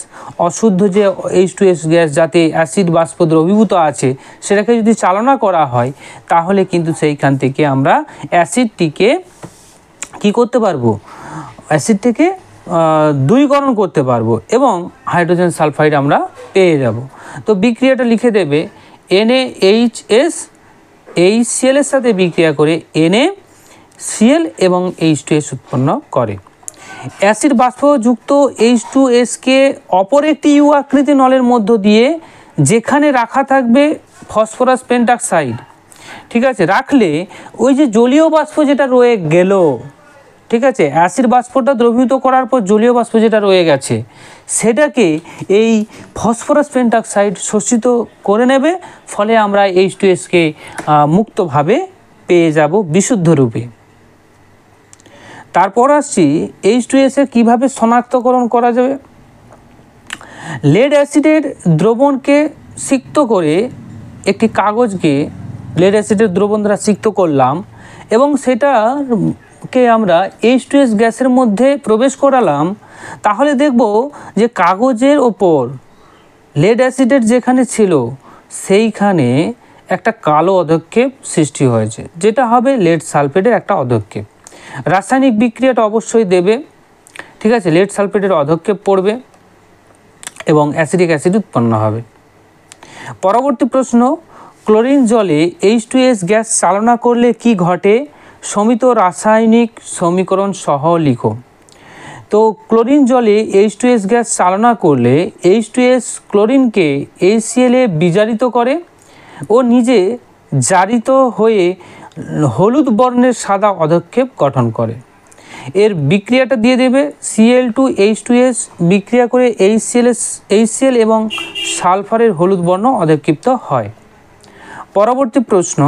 [SPEAKER 1] অশুদ্ধ যে এইচ টু এস গ্যাস যাতে অ্যাসিড বাষ্প দ্রবীভূত আছে সেটাকে যদি চালনা করা হয় তাহলে কিন্তু সেইখান থেকে আমরা অ্যাসিডটিকে কি করতে পারবো অ্যাসিডটিকে দুইকরণ করতে পারবো এবং হাইড্রোজেন সালফাইড আমরা পেয়ে যাব তো বিক্রিয়াটা লিখে দেবে এনএ এইচ এস এই সিএলের সাথে বিক্রিয়া করে এনএ সিএল এবং এইচ টু এস উৎপন্ন করে অ্যাসিড বাষ্পযুক্ত এইচ টু এসকে অপর একটি ইউ আকৃতি নলের মধ্য দিয়ে যেখানে রাখা থাকবে ফসফরাস পেন্টাক্সাইড ঠিক আছে রাখলে ওই যে জলীয় বাষ্প যেটা রয়ে গেল ঠিক আছে অ্যাসিড বাষ্পটা দ্রবীভূত করার পর জলীয় বাষ্প যেটা রয়ে গেছে সেটাকে এই ফসফরাস পেন্টাক্সাইড শোষিত করে নেবে ফলে আমরা এইচ টু এসকে মুক্তভাবে পেয়ে যাব বিশুদ্ধ রূপে তারপর আসছি এইচ টু এসের কীভাবে শনাক্তকরণ করা যাবে লেড অ্যাসিডের দ্রবণকে সিক্ত করে একটি কাগজকে লেড অ্যাসিডের দ্রবণ দ্বারা সিক্ত করলাম এবং সেটার কে আমরা এইচ টু এস গ্যাসের মধ্যে প্রবেশ করালাম তাহলে দেখব যে কাগজের ওপর লেড অ্যাসিডের যেখানে ছিল সেইখানে একটা কালো অধক্ষেপ সৃষ্টি হয়েছে যেটা হবে লেড সালফেটের একটা অধক্ষেপ রাসায়নিক বিক্রিয়াটা অবশ্যই দেবে ঠিক আছে লেড সালফেটের অধক্ষেপ পড়বে এবং অ্যাসিডিক অ্যাসিড উৎপন্ন হবে পরবর্তী প্রশ্ন ক্লোরিন জলে এইচ টু এস গ্যাস চালনা করলে কি ঘটে সমিত রাসায়নিক সমীকরণ সহ লিখো তো ক্লোরিন জলে এইচ টু এস গ্যাস চালনা করলে এইচ টু এস ক্লোরিনকে এইচসিএলে বিজারিত করে ও নিজে জারিত হয়ে হলুদ বর্ণের সাদা অধক্ষেপ গঠন করে এর বিক্রিয়াটা দিয়ে দেবে CL two H two S বিক্রিয়া করে এইচসিএলএস এইচসিএল এবং সালফারের হলুদ বর্ণ অধক্ষিপ্ত হয় পরবর্তী প্রশ্ন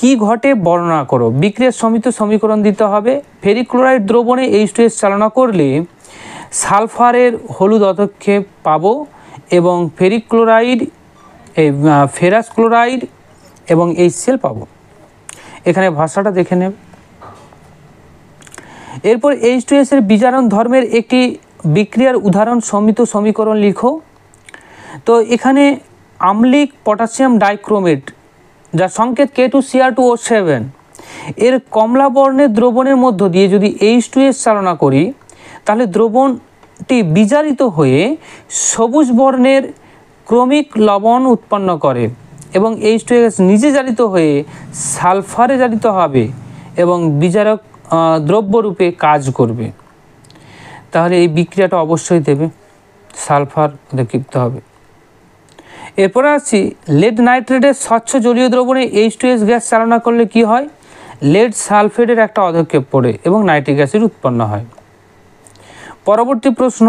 [SPEAKER 1] কি ঘটে বর্ণনা করো বিক্রিয়ার সমিত সমীকরণ দিতে হবে ফেরিক্লোরাইড দ্রবণে এইচ টু এস চালনা করলে সালফারের হলুদ অধক্ষেপ পাব এবং ফেরিক্লোরাইড ফেরাস ক্লোরাইড এবং এইচ সেল পাবো এখানে ভাষাটা দেখে নেব এরপর এইচ টু এসের বিচারণ ধর্মের একটি বিক্রিয়ার উদাহরণ সমিত সমীকরণ লিখো তো এখানে আমলিক পটাশিয়াম ডাইক্রোমেট যার সংকেত K two CR two O seven এর কমলা বর্ণের দ্রবণের মধ্য দিয়ে যদি এইচ টু এস চালনা করি তাহলে দ্রবণটি বিজারিত হয়ে সবুজ বর্ণের ক্রমিক লবণ উৎপন্ন করে এবং এইচ টু এস নিজে জারিত হয়ে সালফারে জারিত হবে এবং বিজারক দ্রব্যরূপে কাজ করবে তাহলে এই বিক্রিয়াটা অবশ্যই দেবে সালফার ওদের হবে এরপরে আসছি লেড নাইট্রেটের স্বচ্ছ জলীয় দ্রবণে এইচ টু এস গ্যাস চালনা করলে কি হয় লেড সালফেটের একটা অধক্ষেপ পড়ে এবং নাইট্রিক গ্যাসের উৎপন্ন হয় পরবর্তী প্রশ্ন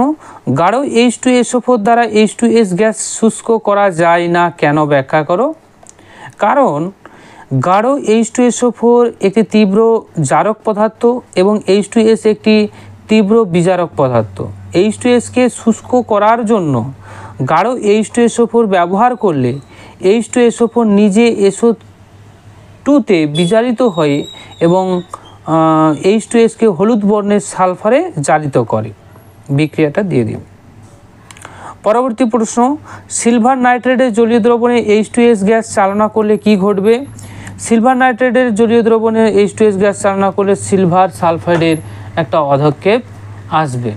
[SPEAKER 1] গাঢ় এইচ টু এসোফোর দ্বারা এইচ টু এস গ্যাস শুষ্ক করা যায় না কেন ব্যাখ্যা করো কারণ গাঢ় এইচ টু এসও ফোর একটি তীব্র জারক পদার্থ এবং এইচ টু এস একটি তীব্র বিজারক পদার্থ এইচ টু এসকে শুষ্ক করার জন্য গাঢ় এইচ টু এসও ফোর ব্যবহার করলে এইচ টু এসও ফোর নিজে এসও টুতে বিজারিত হয়ে এবং এইচ টু এসকে হলুদ বর্ণের সালফারে জারিত করে বিক্রিয়াটা দিয়ে দিন পরবর্তী প্রশ্ন সিলভার নাইট্রেটের জলীয় দ্রবণে এইচ টু এস গ্যাস চালনা করলে কি ঘটবে সিলভার নাইট্রেটের জলীয় দ্রবণে এইচ টু এস গ্যাস চালনা করলে সিলভার সালফাইডের একটা অধক্ষেপ আসবে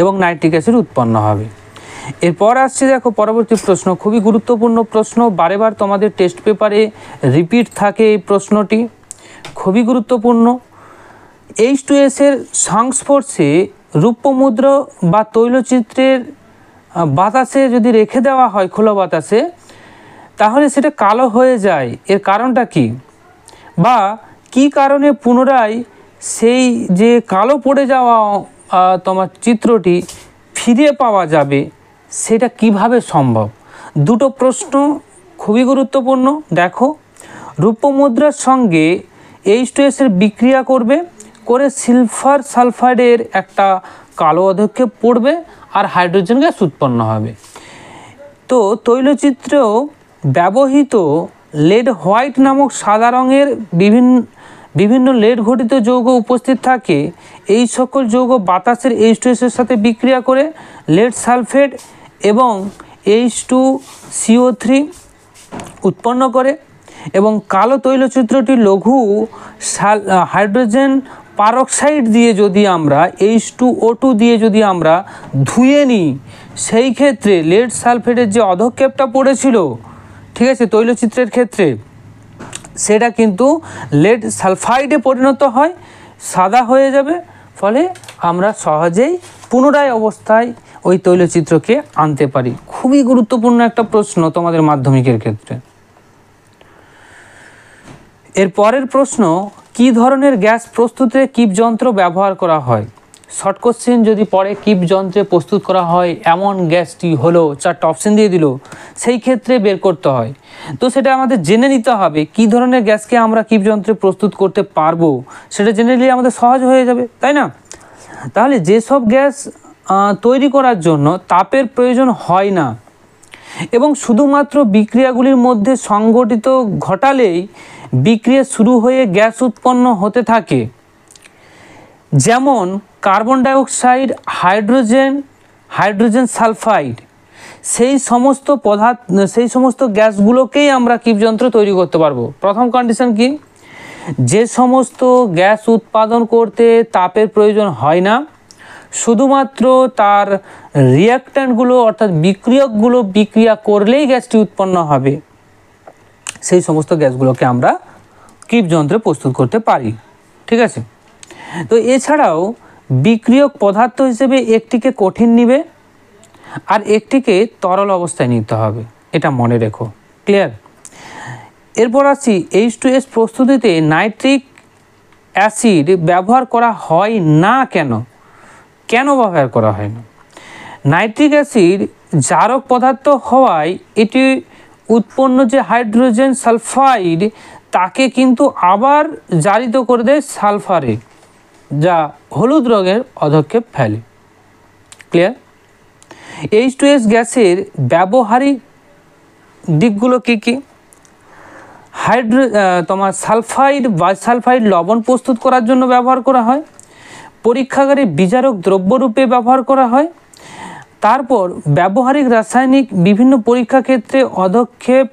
[SPEAKER 1] এবং নাইট্রিক অ্যাসিড উৎপন্ন হবে এরপর আসছে দেখো পরবর্তী প্রশ্ন খুবই গুরুত্বপূর্ণ প্রশ্ন বারেবার তোমাদের টেস্ট পেপারে রিপিট থাকে এই প্রশ্নটি খুবই গুরুত্বপূর্ণ এইচ টু এসের সংস্পর্শে রূপমুদ্র বা তৈলচিত্রের বাতাসে যদি রেখে দেওয়া হয় খোলা বাতাসে তাহলে সেটা কালো হয়ে যায় এর কারণটা কি বা কি কারণে পুনরায় সেই যে কালো পড়ে যাওয়া তোমার চিত্রটি ফিরে পাওয়া যাবে সেটা কিভাবে সম্ভব দুটো প্রশ্ন খুবই গুরুত্বপূর্ণ দেখো রূপমুদ্রার সঙ্গে এইচ টু এসের বিক্রিয়া করবে করে সিলভার সালফাইডের একটা কালো অধক্ষেপ পড়বে আর হাইড্রোজেন গ্যাস উৎপন্ন হবে তো তৈলচিত্র ব্যবহৃত লেড হোয়াইট নামক সাদা রঙের বিভিন্ন বিভিন্ন লেড ঘটিত যৌগ উপস্থিত থাকে এই সকল যৌগ বাতাসের এইচ টু এসের সাথে বিক্রিয়া করে লেড সালফেট এবং এইচ টু সিও থ্রি উৎপন্ন করে এবং কালো তৈলচিত্রটি লঘু হাইড্রোজেন পারক্সাইড দিয়ে যদি আমরা এইচ টু ও টু দিয়ে যদি আমরা ধুয়ে নিই সেই ক্ষেত্রে লেড সালফেটের যে অধক্ষেপটা পড়েছিল ঠিক আছে তৈলচিত্রের ক্ষেত্রে সেটা কিন্তু লেড সালফাইডে পরিণত হয় সাদা হয়ে যাবে ফলে আমরা সহজেই পুনরায় অবস্থায় ওই তৈলচিত্রকে আনতে পারি খুবই গুরুত্বপূর্ণ একটা প্রশ্ন তোমাদের মাধ্যমিকের ক্ষেত্রে এর পরের প্রশ্ন কি ধরনের গ্যাস প্রস্তুতে কীপ যন্ত্র ব্যবহার করা হয় শর্ট কোশ্চেন যদি পরে কীপ যন্ত্রে প্রস্তুত করা হয় এমন গ্যাসটি হলো চারটা অপশান দিয়ে দিল সেই ক্ষেত্রে বের করতে হয় তো সেটা আমাদের জেনে নিতে হবে কি ধরনের গ্যাসকে আমরা কীপ যন্ত্রে প্রস্তুত করতে পারবো সেটা জেনে নিলে আমাদের সহজ হয়ে যাবে তাই না তাহলে যেসব গ্যাস তৈরি করার জন্য তাপের প্রয়োজন হয় না এবং শুধুমাত্র বিক্রিয়াগুলির মধ্যে সংগঠিত ঘটালেই বিক্রিয়া শুরু হয়ে গ্যাস উৎপন্ন হতে থাকে যেমন carbon dioxide hydrogen hydrogen sulphide সেই সমস্ত পদার্থ সেই সমস্ত গ্যাসগুলোকেই আমরা কীপযন্ত্র তৈরি করতে পারবো প্রথম কন্ডিশন কি যে সমস্ত গ্যাস উৎপাদন করতে তাপের প্রয়োজন হয় না শুধুমাত্র তার রিয়াক্ট্যান্টগুলো অর্থাৎ বিক্রিয়কগুলো বিক্রিয়া করলেই গ্যাসটি উৎপন্ন হবে সেই সমস্ত গ্যাসগুলোকে আমরা কিপ যন্ত্রে প্রস্তুত করতে পারি ঠিক আছে তো এছাড়াও বিক্রিয়ক পদার্থ হিসেবে একটিকে কঠিন নিবে আর একটিকে তরল অবস্থায় নিতে হবে এটা মনে রেখো ক্লিয়ার এরপর আসছি এইচ টু এস প্রস্তুতিতে নাইট্রিক অ্যাসিড ব্যবহার করা হয় না কেন কেন ব্যবহার করা হয় না নাইট্রিক অ্যাসিড জারক পদার্থ হওয়ায় এটি উৎপন্ন যে হাইড্রোজেন সালফাইড তাকে কিন্তু আবার জারিত করে দেয় সালফারে যা হলুদ রঙের অধক্ষেপ ফেলে ক্লিয়ার এইচ টু এস গ্যাসের ব্যবহারিক দিকগুলো কী কী হাইড্রো তোমার সালফাইড বা সালফাইড লবণ প্রস্তুত করার জন্য ব্যবহার করা হয় পরীক্ষাগারে বিজারক দ্রব্যরূপে ব্যবহার করা হয় তারপর ব্যবহারিক রাসায়নিক বিভিন্ন পরীক্ষা ক্ষেত্রে অধক্ষেপ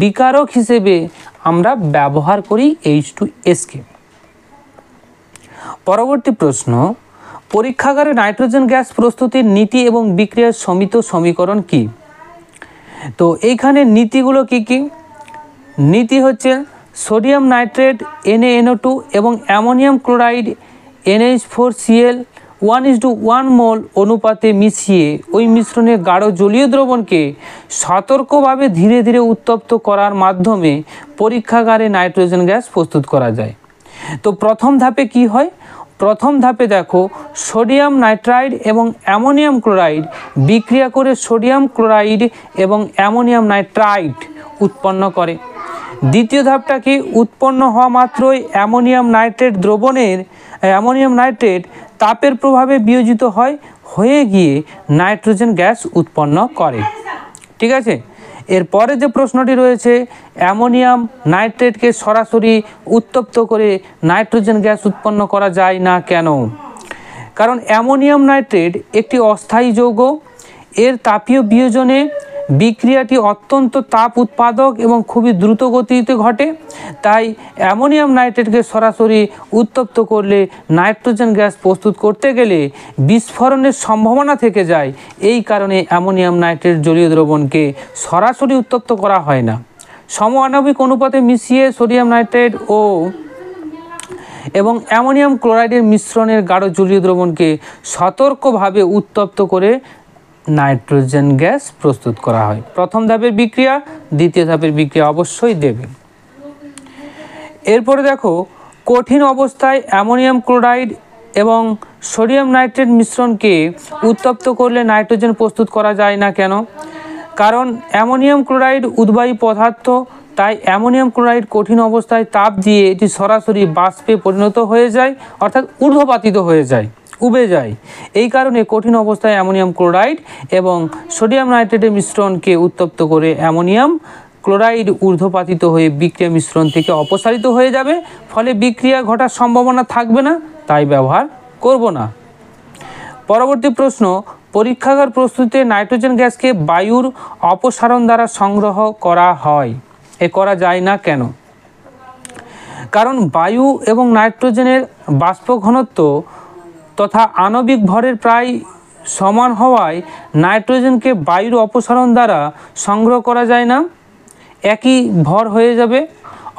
[SPEAKER 1] বিকারক হিসেবে আমরা ব্যবহার করি এইচ টু এসকে পরবর্তী প্রশ্ন পরীক্ষাগারে নাইট্রোজেন গ্যাস প্রস্তুতির নীতি এবং বিক্রিয়ার সমিত সমীকরণ কি তো এইখানে নীতিগুলো কি কি নীতি হচ্ছে সোডিয়াম নাইট্রেট এনএনও টু এবং ammonium chloride NH4Cl four CL one is to one mole অনুপাতে মিশিয়ে ওই মিশ্রণে গাঢ় জলীয় দ্রবণকে সতর্কভাবে ধীরে ধীরে উত্তপ্ত করার মাধ্যমে পরীক্ষাগারে নাইট্রোজেন গ্যাস প্রস্তুত করা যায় তো প্রথম ধাপে কি হয় প্রথম ধাপে দেখো সোডিয়াম নাইট্রাইড এবং অ্যামোনিয়াম ক্লোরাইড বিক্রিয়া করে সোডিয়াম ক্লোরাইড এবং অ্যামোনিয়াম নাইট্রাইড উৎপন্ন করে দ্বিতীয় ধাপটাকে উৎপন্ন হওয়া মাত্রই অ্যামোনিয়াম নাইট্রেট দ্রবণের অ্যামোনিয়াম নাইট্রেট তাপের প্রভাবে বিয়োজিত হয় হয়ে গিয়ে নাইট্রোজেন গ্যাস উৎপন্ন করে ঠিক আছে এরপরে যে প্রশ্নটি রয়েছে অ্যামোনিয়াম নাইট্রেটকে সরাসরি উত্তপ্ত করে নাইট্রোজেন গ্যাস উৎপন্ন করা যায় না কেন কারণ অ্যামোনিয়াম নাইট্রেট একটি অস্থায়ী যৌগ এর তাপীয় বিয়োজনে বিক্রিয়াটি অত্যন্ত তাপ উৎপাদক এবং খুবই দ্রুত গতিতে ঘটে তাই অ্যামোনিয়াম নাইট্রেটকে সরাসরি উত্তপ্ত করলে নাইট্রোজেন গ্যাস প্রস্তুত করতে গেলে বিস্ফোরণের সম্ভাবনা থেকে যায় এই কারণে অ্যামোনিয়াম নাইট্রেট জলীয় দ্রবণকে সরাসরি উত্তপ্ত করা হয় না সম আণবিক অনুপাতে মিশিয়ে সোডিয়াম নাইট্রেট ও এবং অ্যামোনিয়াম ক্লোরাইডের মিশ্রণের গাঢ় জলীয় দ্রবণকে সতর্কভাবে উত্তপ্ত করে নাইট্রোজেন গ্যাস প্রস্তুত করা হয় প্রথম ধাপের বিক্রিয়া দ্বিতীয় ধাপের বিক্রিয়া অবশ্যই দেবে এরপরে দেখো কঠিন অবস্থায় অ্যামোনিয়াম ক্লোরাইড এবং সোডিয়াম নাইট্রেট মিশ্রণকে উত্তপ্ত করলে নাইট্রোজেন প্রস্তুত করা যায় না কেন কারণ অ্যামোনিয়াম ক্লোরাইড উদ্বায়ী পদার্থ তাই অ্যামোনিয়াম ক্লোরাইড কঠিন অবস্থায় তাপ দিয়ে এটি সরাসরি বাষ্পে পরিণত হয়ে যায় অর্থাৎ ঊর্ধ্বপাতিত হয়ে যায় উবে যায় এই কারণে কঠিন অবস্থায় অ্যামোনিয়াম ক্লোরাইড এবং সোডিয়াম নাইট্রেটের মিশ্রণকে উত্তপ্ত করে অ্যামোনিয়াম ক্লোরাইড ঊর্ধ্বপাতিত হয়ে বিক্রিয়া মিশ্রণ থেকে অপসারিত হয়ে যাবে ফলে বিক্রিয়া ঘটার সম্ভাবনা থাকবে না তাই ব্যবহার করব না পরবর্তী প্রশ্ন পরীক্ষাগার প্রস্তুতিতে নাইট্রোজেন গ্যাসকে বায়ুর অপসারণ দ্বারা সংগ্রহ করা হয় এ করা যায় না কেন কারণ বায়ু এবং নাইট্রোজেনের বাষ্প ঘনত্ব তথা আণবিক ভরের প্রায় সমান হওয়ায় নাইট্রোজেনকে বায়ুর অপসারণ দ্বারা সংগ্রহ করা যায় না একই ভর হয়ে যাবে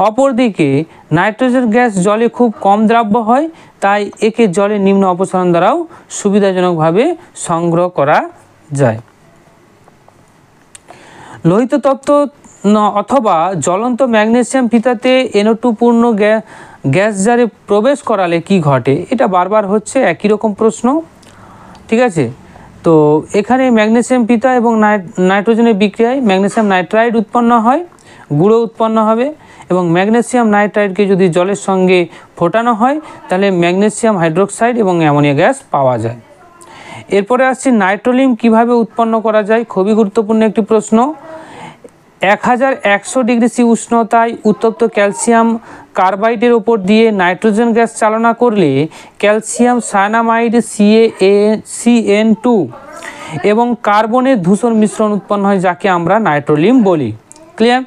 [SPEAKER 1] অপরদিকে নাইট্রোজেন গ্যাস জলে খুব কম দ্রাব্য হয় তাই একে জলে নিম্ন অপসারণ দ্বারাও সুবিধাজনকভাবে সংগ্রহ করা যায় লোহিত তত্ত্ব অথবা জ্বলন্ত ম্যাগনেশিয়াম ফিতাতে এনোটুপূর্ণ গ্যাস গ্যাস জারে প্রবেশ করালে কি ঘটে এটা বারবার হচ্ছে একই রকম প্রশ্ন ঠিক আছে তো এখানে ম্যাগনেসিয়াম পিতা এবং নাইট্রোজেনের বিক্রিয়ায় ম্যাগনেসিয়াম নাইট্রাইড উৎপন্ন হয় গুঁড়ো উৎপন্ন হবে এবং ম্যাগনেসিয়াম নাইট্রাইডকে যদি জলের সঙ্গে ফোটানো হয় তাহলে ম্যাগনেসিয়াম হাইড্রোক্সাইড এবং অ্যামোনিয়া গ্যাস পাওয়া যায় এরপরে আসছি নাইট্রোলিম কিভাবে উৎপন্ন করা যায় খুবই গুরুত্বপূর্ণ একটি প্রশ্ন এক হাজার একশো ডিগ্রি সি উষ্ণতায় উত্তপ্ত ক্যালসিয়াম কার্বাইডের ওপর দিয়ে নাইট্রোজেন গ্যাস চালনা করলে calcium cyanamide CA CN two এবং কার্বনের ধূসর মিশ্রণ উৎপন্ন হয় যাকে আমরা নাইট্রোলিম বলি ক্লিয়ার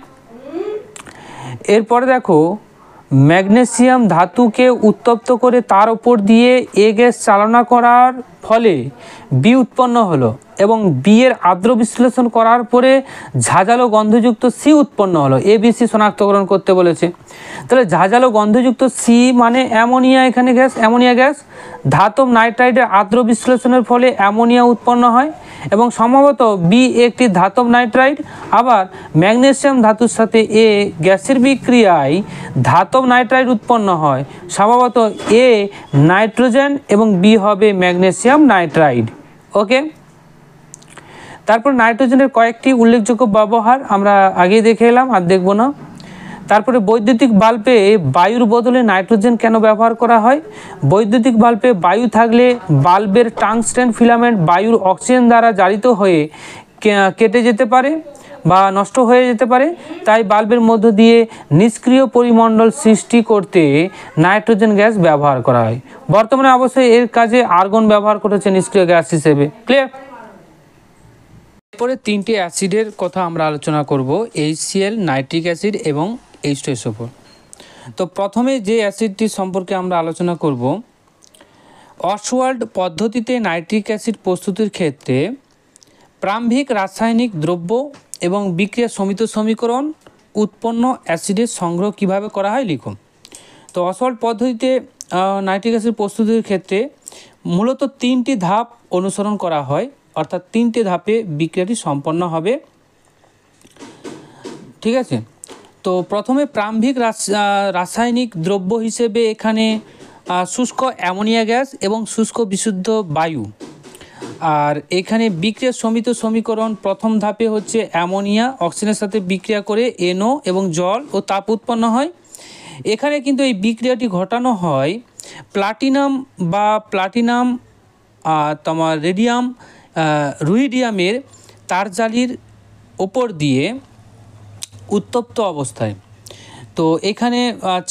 [SPEAKER 1] এরপরে দেখো ম্যাগনেসিয়াম ধাতুকে উত্তপ্ত করে তার ওপর দিয়ে এ গ্যাস চালনা করার ফলে বি উৎপন্ন হলো এবং বিয়ের আর্দ্র বিশ্লেষণ করার পরে ঝাঁঝালো গন্ধযুক্ত সি উৎপন্ন হলো এ সি শনাক্তকরণ করতে বলেছে তাহলে ঝাঁঝালো গন্ধযুক্ত সি মানে অ্যামোনিয়া এখানে গ্যাস অ্যামোনিয়া গ্যাস ধাতব নাইট্রাইডের আর্দ্র বিশ্লেষণের ফলে অ্যামোনিয়া উৎপন্ন হয় এবং সম্ভবত বি একটি ধাতব নাইট্রাইড আবার ম্যাগনেশিয়াম ধাতুর সাথে এ গ্যাসের বিক্রিয়ায় ধাতব নাইট্রাইড উৎপন্ন হয় সম্ভবত এ নাইট্রোজেন এবং বি হবে ম্যাগনেশিয়াম সোডিয়াম নাইট্রাইড ওকে তারপর নাইট্রোজেনের কয়েকটি উল্লেখযোগ্য ব্যবহার আমরা আগে দেখে এলাম আর দেখব না তারপরে বৈদ্যুতিক বাল্বে বায়ুর বদলে নাইট্রোজেন কেন ব্যবহার করা হয় বৈদ্যুতিক বাল্বে বায়ু থাকলে বাল্বের টাংস্টেন ফিলামেন্ট বায়ুর অক্সিজেন দ্বারা জারিত হয়ে কেটে যেতে পারে বা নষ্ট হয়ে যেতে পারে তাই বাল্বের মধ্য দিয়ে নিষ্ক্রিয় পরিমণ্ডল সৃষ্টি করতে নাইট্রোজেন গ্যাস ব্যবহার করা হয় বর্তমানে অবশ্যই এর কাজে আর্গন ব্যবহার করেছে নিষ্ক্রিয় গ্যাস হিসেবে ক্লিয়ার এরপরে তিনটি অ্যাসিডের কথা আমরা আলোচনা করব এইচসিএল নাইট্রিক অ্যাসিড এবং এইচ তো প্রথমে যে অ্যাসিডটি সম্পর্কে আমরা আলোচনা করব অসওয়ার্ল্ড পদ্ধতিতে নাইট্রিক অ্যাসিড প্রস্তুতির ক্ষেত্রে প্রাম্ভিক রাসায়নিক দ্রব্য এবং বিক্রিয়া সমিত সমীকরণ উৎপন্ন অ্যাসিডের সংগ্রহ কিভাবে করা হয় লিখুন তো অসল পদ্ধতিতে নাইট্রিক অ্যাসিড প্রস্তুতির ক্ষেত্রে মূলত তিনটি ধাপ অনুসরণ করা হয় অর্থাৎ তিনটি ধাপে বিক্রিয়াটি সম্পন্ন হবে ঠিক আছে তো প্রথমে প্রাম্ভিক রাসায়নিক দ্রব্য হিসেবে এখানে শুষ্ক অ্যামোনিয়া গ্যাস এবং শুষ্ক বিশুদ্ধ বায়ু আর এখানে বিক্রিয়া সমিত সমীকরণ প্রথম ধাপে হচ্ছে অ্যামোনিয়া অক্সিজেনের সাথে বিক্রিয়া করে এনও এবং জল ও তাপ উৎপন্ন হয় এখানে কিন্তু এই বিক্রিয়াটি ঘটানো হয় প্লাটিনাম বা প্লাটিনাম তোমার রেডিয়াম রুইডিয়ামের তারজালির ওপর দিয়ে উত্তপ্ত অবস্থায় তো এখানে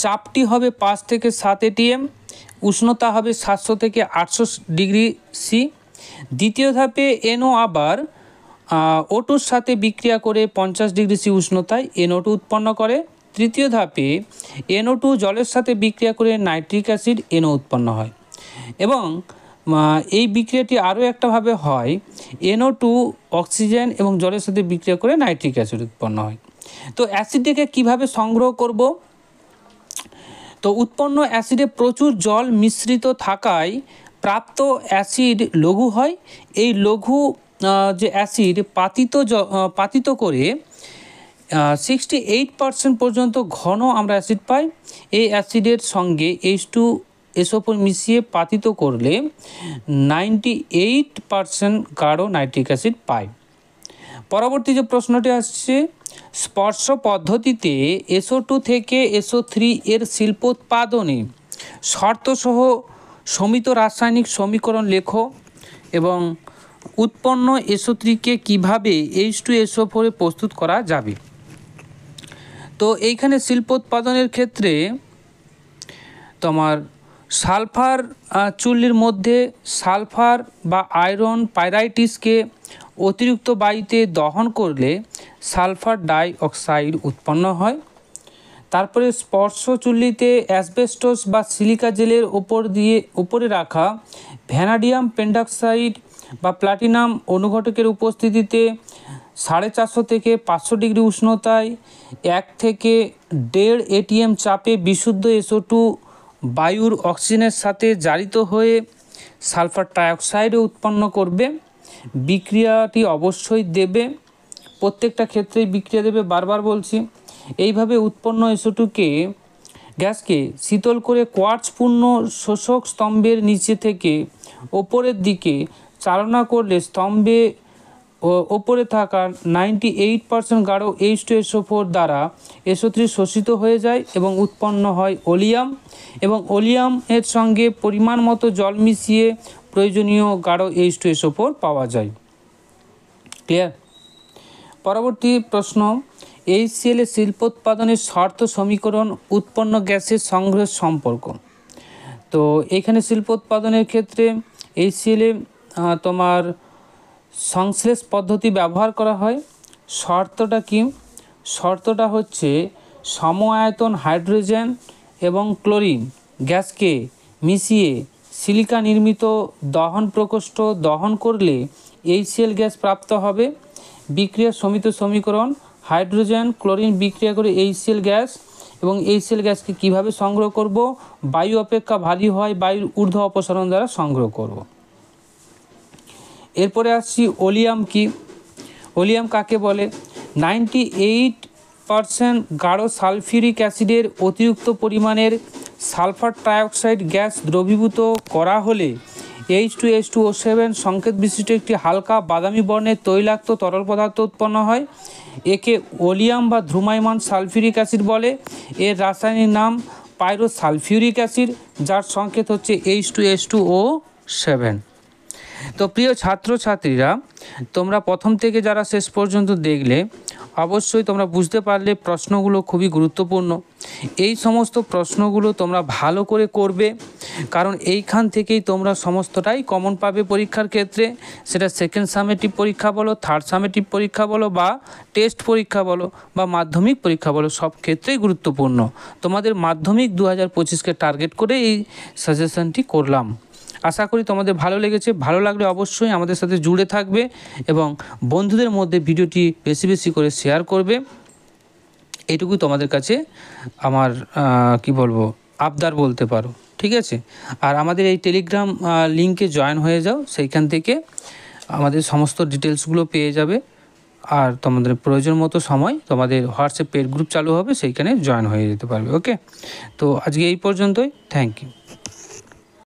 [SPEAKER 1] চাপটি হবে পাঁচ থেকে সাত এটিএম উষ্ণতা হবে সাতশো থেকে আটশো ডিগ্রি সি দ্বিতীয় ধাপে এনও আবার ওটুর সাথে বিক্রিয়া করে পঞ্চাশ ডিগ্রি সি উষ্ণতায় এনও টু উৎপন্ন করে তৃতীয় ধাপে এনও টু জলের সাথে বিক্রিয়া করে নাইট্রিক অ্যাসিড এনও উৎপন্ন হয় এবং এই বিক্রিয়াটি আরও একটাভাবে হয় এনও টু অক্সিজেন এবং জলের সাথে বিক্রিয়া করে নাইট্রিক অ্যাসিড উৎপন্ন হয় তো অ্যাসিডটিকে কিভাবে সংগ্রহ করব তো উৎপন্ন অ্যাসিডে প্রচুর জল মিশ্রিত থাকায় প্রাপ্ত অ্যাসিড লঘু হয় এই লঘু যে অ্যাসিড পাতিত পাতিত করে সিক্সটি এইট পার্সেন্ট পর্যন্ত ঘন আমরা অ্যাসিড পাই এই অ্যাসিডের সঙ্গে এইচ টু এসোপর মিশিয়ে পাতিত করলে নাইনটি এইট পার্সেন্ট গাঢ় নাইট্রিক অ্যাসিড পাই পরবর্তী যে প্রশ্নটি আসছে স্পর্শ পদ্ধতিতে এসো টু থেকে এসো থ্রি এর শিল্পোৎপাদনে শর্তসহ সমিত রাসায়নিক সমীকরণ লেখো এবং উৎপন্ন এসো থ্রিকে কীভাবে এইচ টু এসো ফোরে প্রস্তুত করা যাবে তো এইখানে শিল্প উৎপাদনের ক্ষেত্রে তোমার সালফার চুল্লির মধ্যে সালফার বা আয়রন পাইরাইটিসকে অতিরিক্ত বায়ুতে দহন করলে সালফার ডাই অক্সাইড উৎপন্ন হয় তারপরে স্পর্শ চুল্লিতে অ্যাসবেস্টস বা সিলিকা জেলের ওপর দিয়ে উপরে রাখা ভ্যানাডিয়াম পেন্ডাক্সাইড বা প্লাটিনাম অনুঘটকের উপস্থিতিতে সাড়ে চারশো থেকে পাঁচশো ডিগ্রি উষ্ণতায় এক থেকে দেড় এটিএম চাপে বিশুদ্ধ এসও টু বায়ুর অক্সিজেনের সাথে জারিত হয়ে সালফার ট্রাইঅক্সাইডও উৎপন্ন করবে বিক্রিয়াটি অবশ্যই দেবে প্রত্যেকটা ক্ষেত্রেই বিক্রিয়া দেবে বারবার বলছি এইভাবে উৎপন্ন এসোটুকে গ্যাসকে শীতল করে কোয়ার্টসপূর্ণ শোষক স্তম্ভের নিচে থেকে ওপরের দিকে চালনা করলে স্তম্ভে ওপরে থাকা নাইনটি এইট পার্সেন্ট গাঢ় এইচ টু এসো ফোর দ্বারা এসো থ্রি শোষিত হয়ে যায় এবং উৎপন্ন হয় ওলিয়াম এবং ওলিয়ামের সঙ্গে পরিমাণ মতো জল মিশিয়ে প্রয়োজনীয় গাঢ় এইচ টু এসো ফোর পাওয়া যায় ক্লিয়ার পরবর্তী প্রশ্ন শিল্প উৎপাদনের শর্ত সমীকরণ উৎপন্ন গ্যাসের সংগ্রহের সম্পর্ক তো এখানে শিল্প উৎপাদনের ক্ষেত্রে এইচসিএলে তোমার সংশ্লেষ পদ্ধতি ব্যবহার করা হয় শর্তটা কি শর্তটা হচ্ছে সম আয়তন হাইড্রোজেন এবং ক্লোরিন গ্যাসকে মিশিয়ে সিলিকা নির্মিত দহন প্রকোষ্ঠ দহন করলে এইচসিএল গ্যাস প্রাপ্ত হবে বিক্রিয়া সমিত সমীকরণ হাইড্রোজেন ক্লোরিন বিক্রিয়া করে এইচসিএল গ্যাস এবং এইচসিএল গ্যাসকে কিভাবে সংগ্রহ করব বায়ু অপেক্ষা ভারী হয় বায়ুর ঊর্ধ্ব অপসারণ দ্বারা সংগ্রহ করব এরপরে আসছি ওলিয়াম কি ওলিয়াম কাকে বলে নাইনটি এইট পারসেন্ট গাঢ় সালফিউরিক অ্যাসিডের অতিরিক্ত পরিমাণের সালফার ট্রাইঅক্সাইড গ্যাস দ্রবীভূত করা হলে H two H two O seven সংকেত বিশিষ্ট একটি হালকা বাদামি বর্ণের তৈলাক্ত তরল পদার্থ উৎপন্ন হয় একে ওলিয়াম বা ধ্রুমায়মান সালফিউরিক অ্যাসিড বলে এর রাসায়নিক নাম পাইরোসালফিউরিক অ্যাসিড যার সংকেত হচ্ছে H two H two O seven তো প্রিয় ছাত্রছাত্রীরা তোমরা প্রথম থেকে যারা শেষ পর্যন্ত দেখলে অবশ্যই তোমরা বুঝতে পারলে প্রশ্নগুলো খুবই গুরুত্বপূর্ণ এই সমস্ত প্রশ্নগুলো তোমরা ভালো করে করবে কারণ এইখান থেকেই তোমরা সমস্তটাই কমন পাবে পরীক্ষার ক্ষেত্রে সেটা সেকেন্ড সামেটিভ পরীক্ষা বলো থার্ড সামেটিভ পরীক্ষা বলো বা টেস্ট পরীক্ষা বলো বা মাধ্যমিক পরীক্ষা বলো সব ক্ষেত্রেই গুরুত্বপূর্ণ তোমাদের মাধ্যমিক দু হাজার পঁচিশকে টার্গেট করে এই সাজেশনটি করলাম আশা করি তোমাদের ভালো লেগেছে ভালো লাগলে অবশ্যই আমাদের সাথে জুড়ে থাকবে এবং বন্ধুদের মধ্যে ভিডিওটি বেশি বেশি করে শেয়ার করবে এটুকুই তোমাদের কাছে আমার কি বলবো আবদার বলতে পারো ঠিক আছে আর আমাদের এই টেলিগ্রাম লিঙ্কে জয়েন হয়ে যাও সেইখান থেকে আমাদের সমস্ত ডিটেলসগুলো পেয়ে যাবে আর তোমাদের প্রয়োজন মতো সময় তোমাদের হোয়াটসঅ্যাপ পেড গ্রুপ চালু হবে সেইখানে জয়েন হয়ে যেতে পারবে ওকে তো আজকে এই পর্যন্তই থ্যাংক ইউ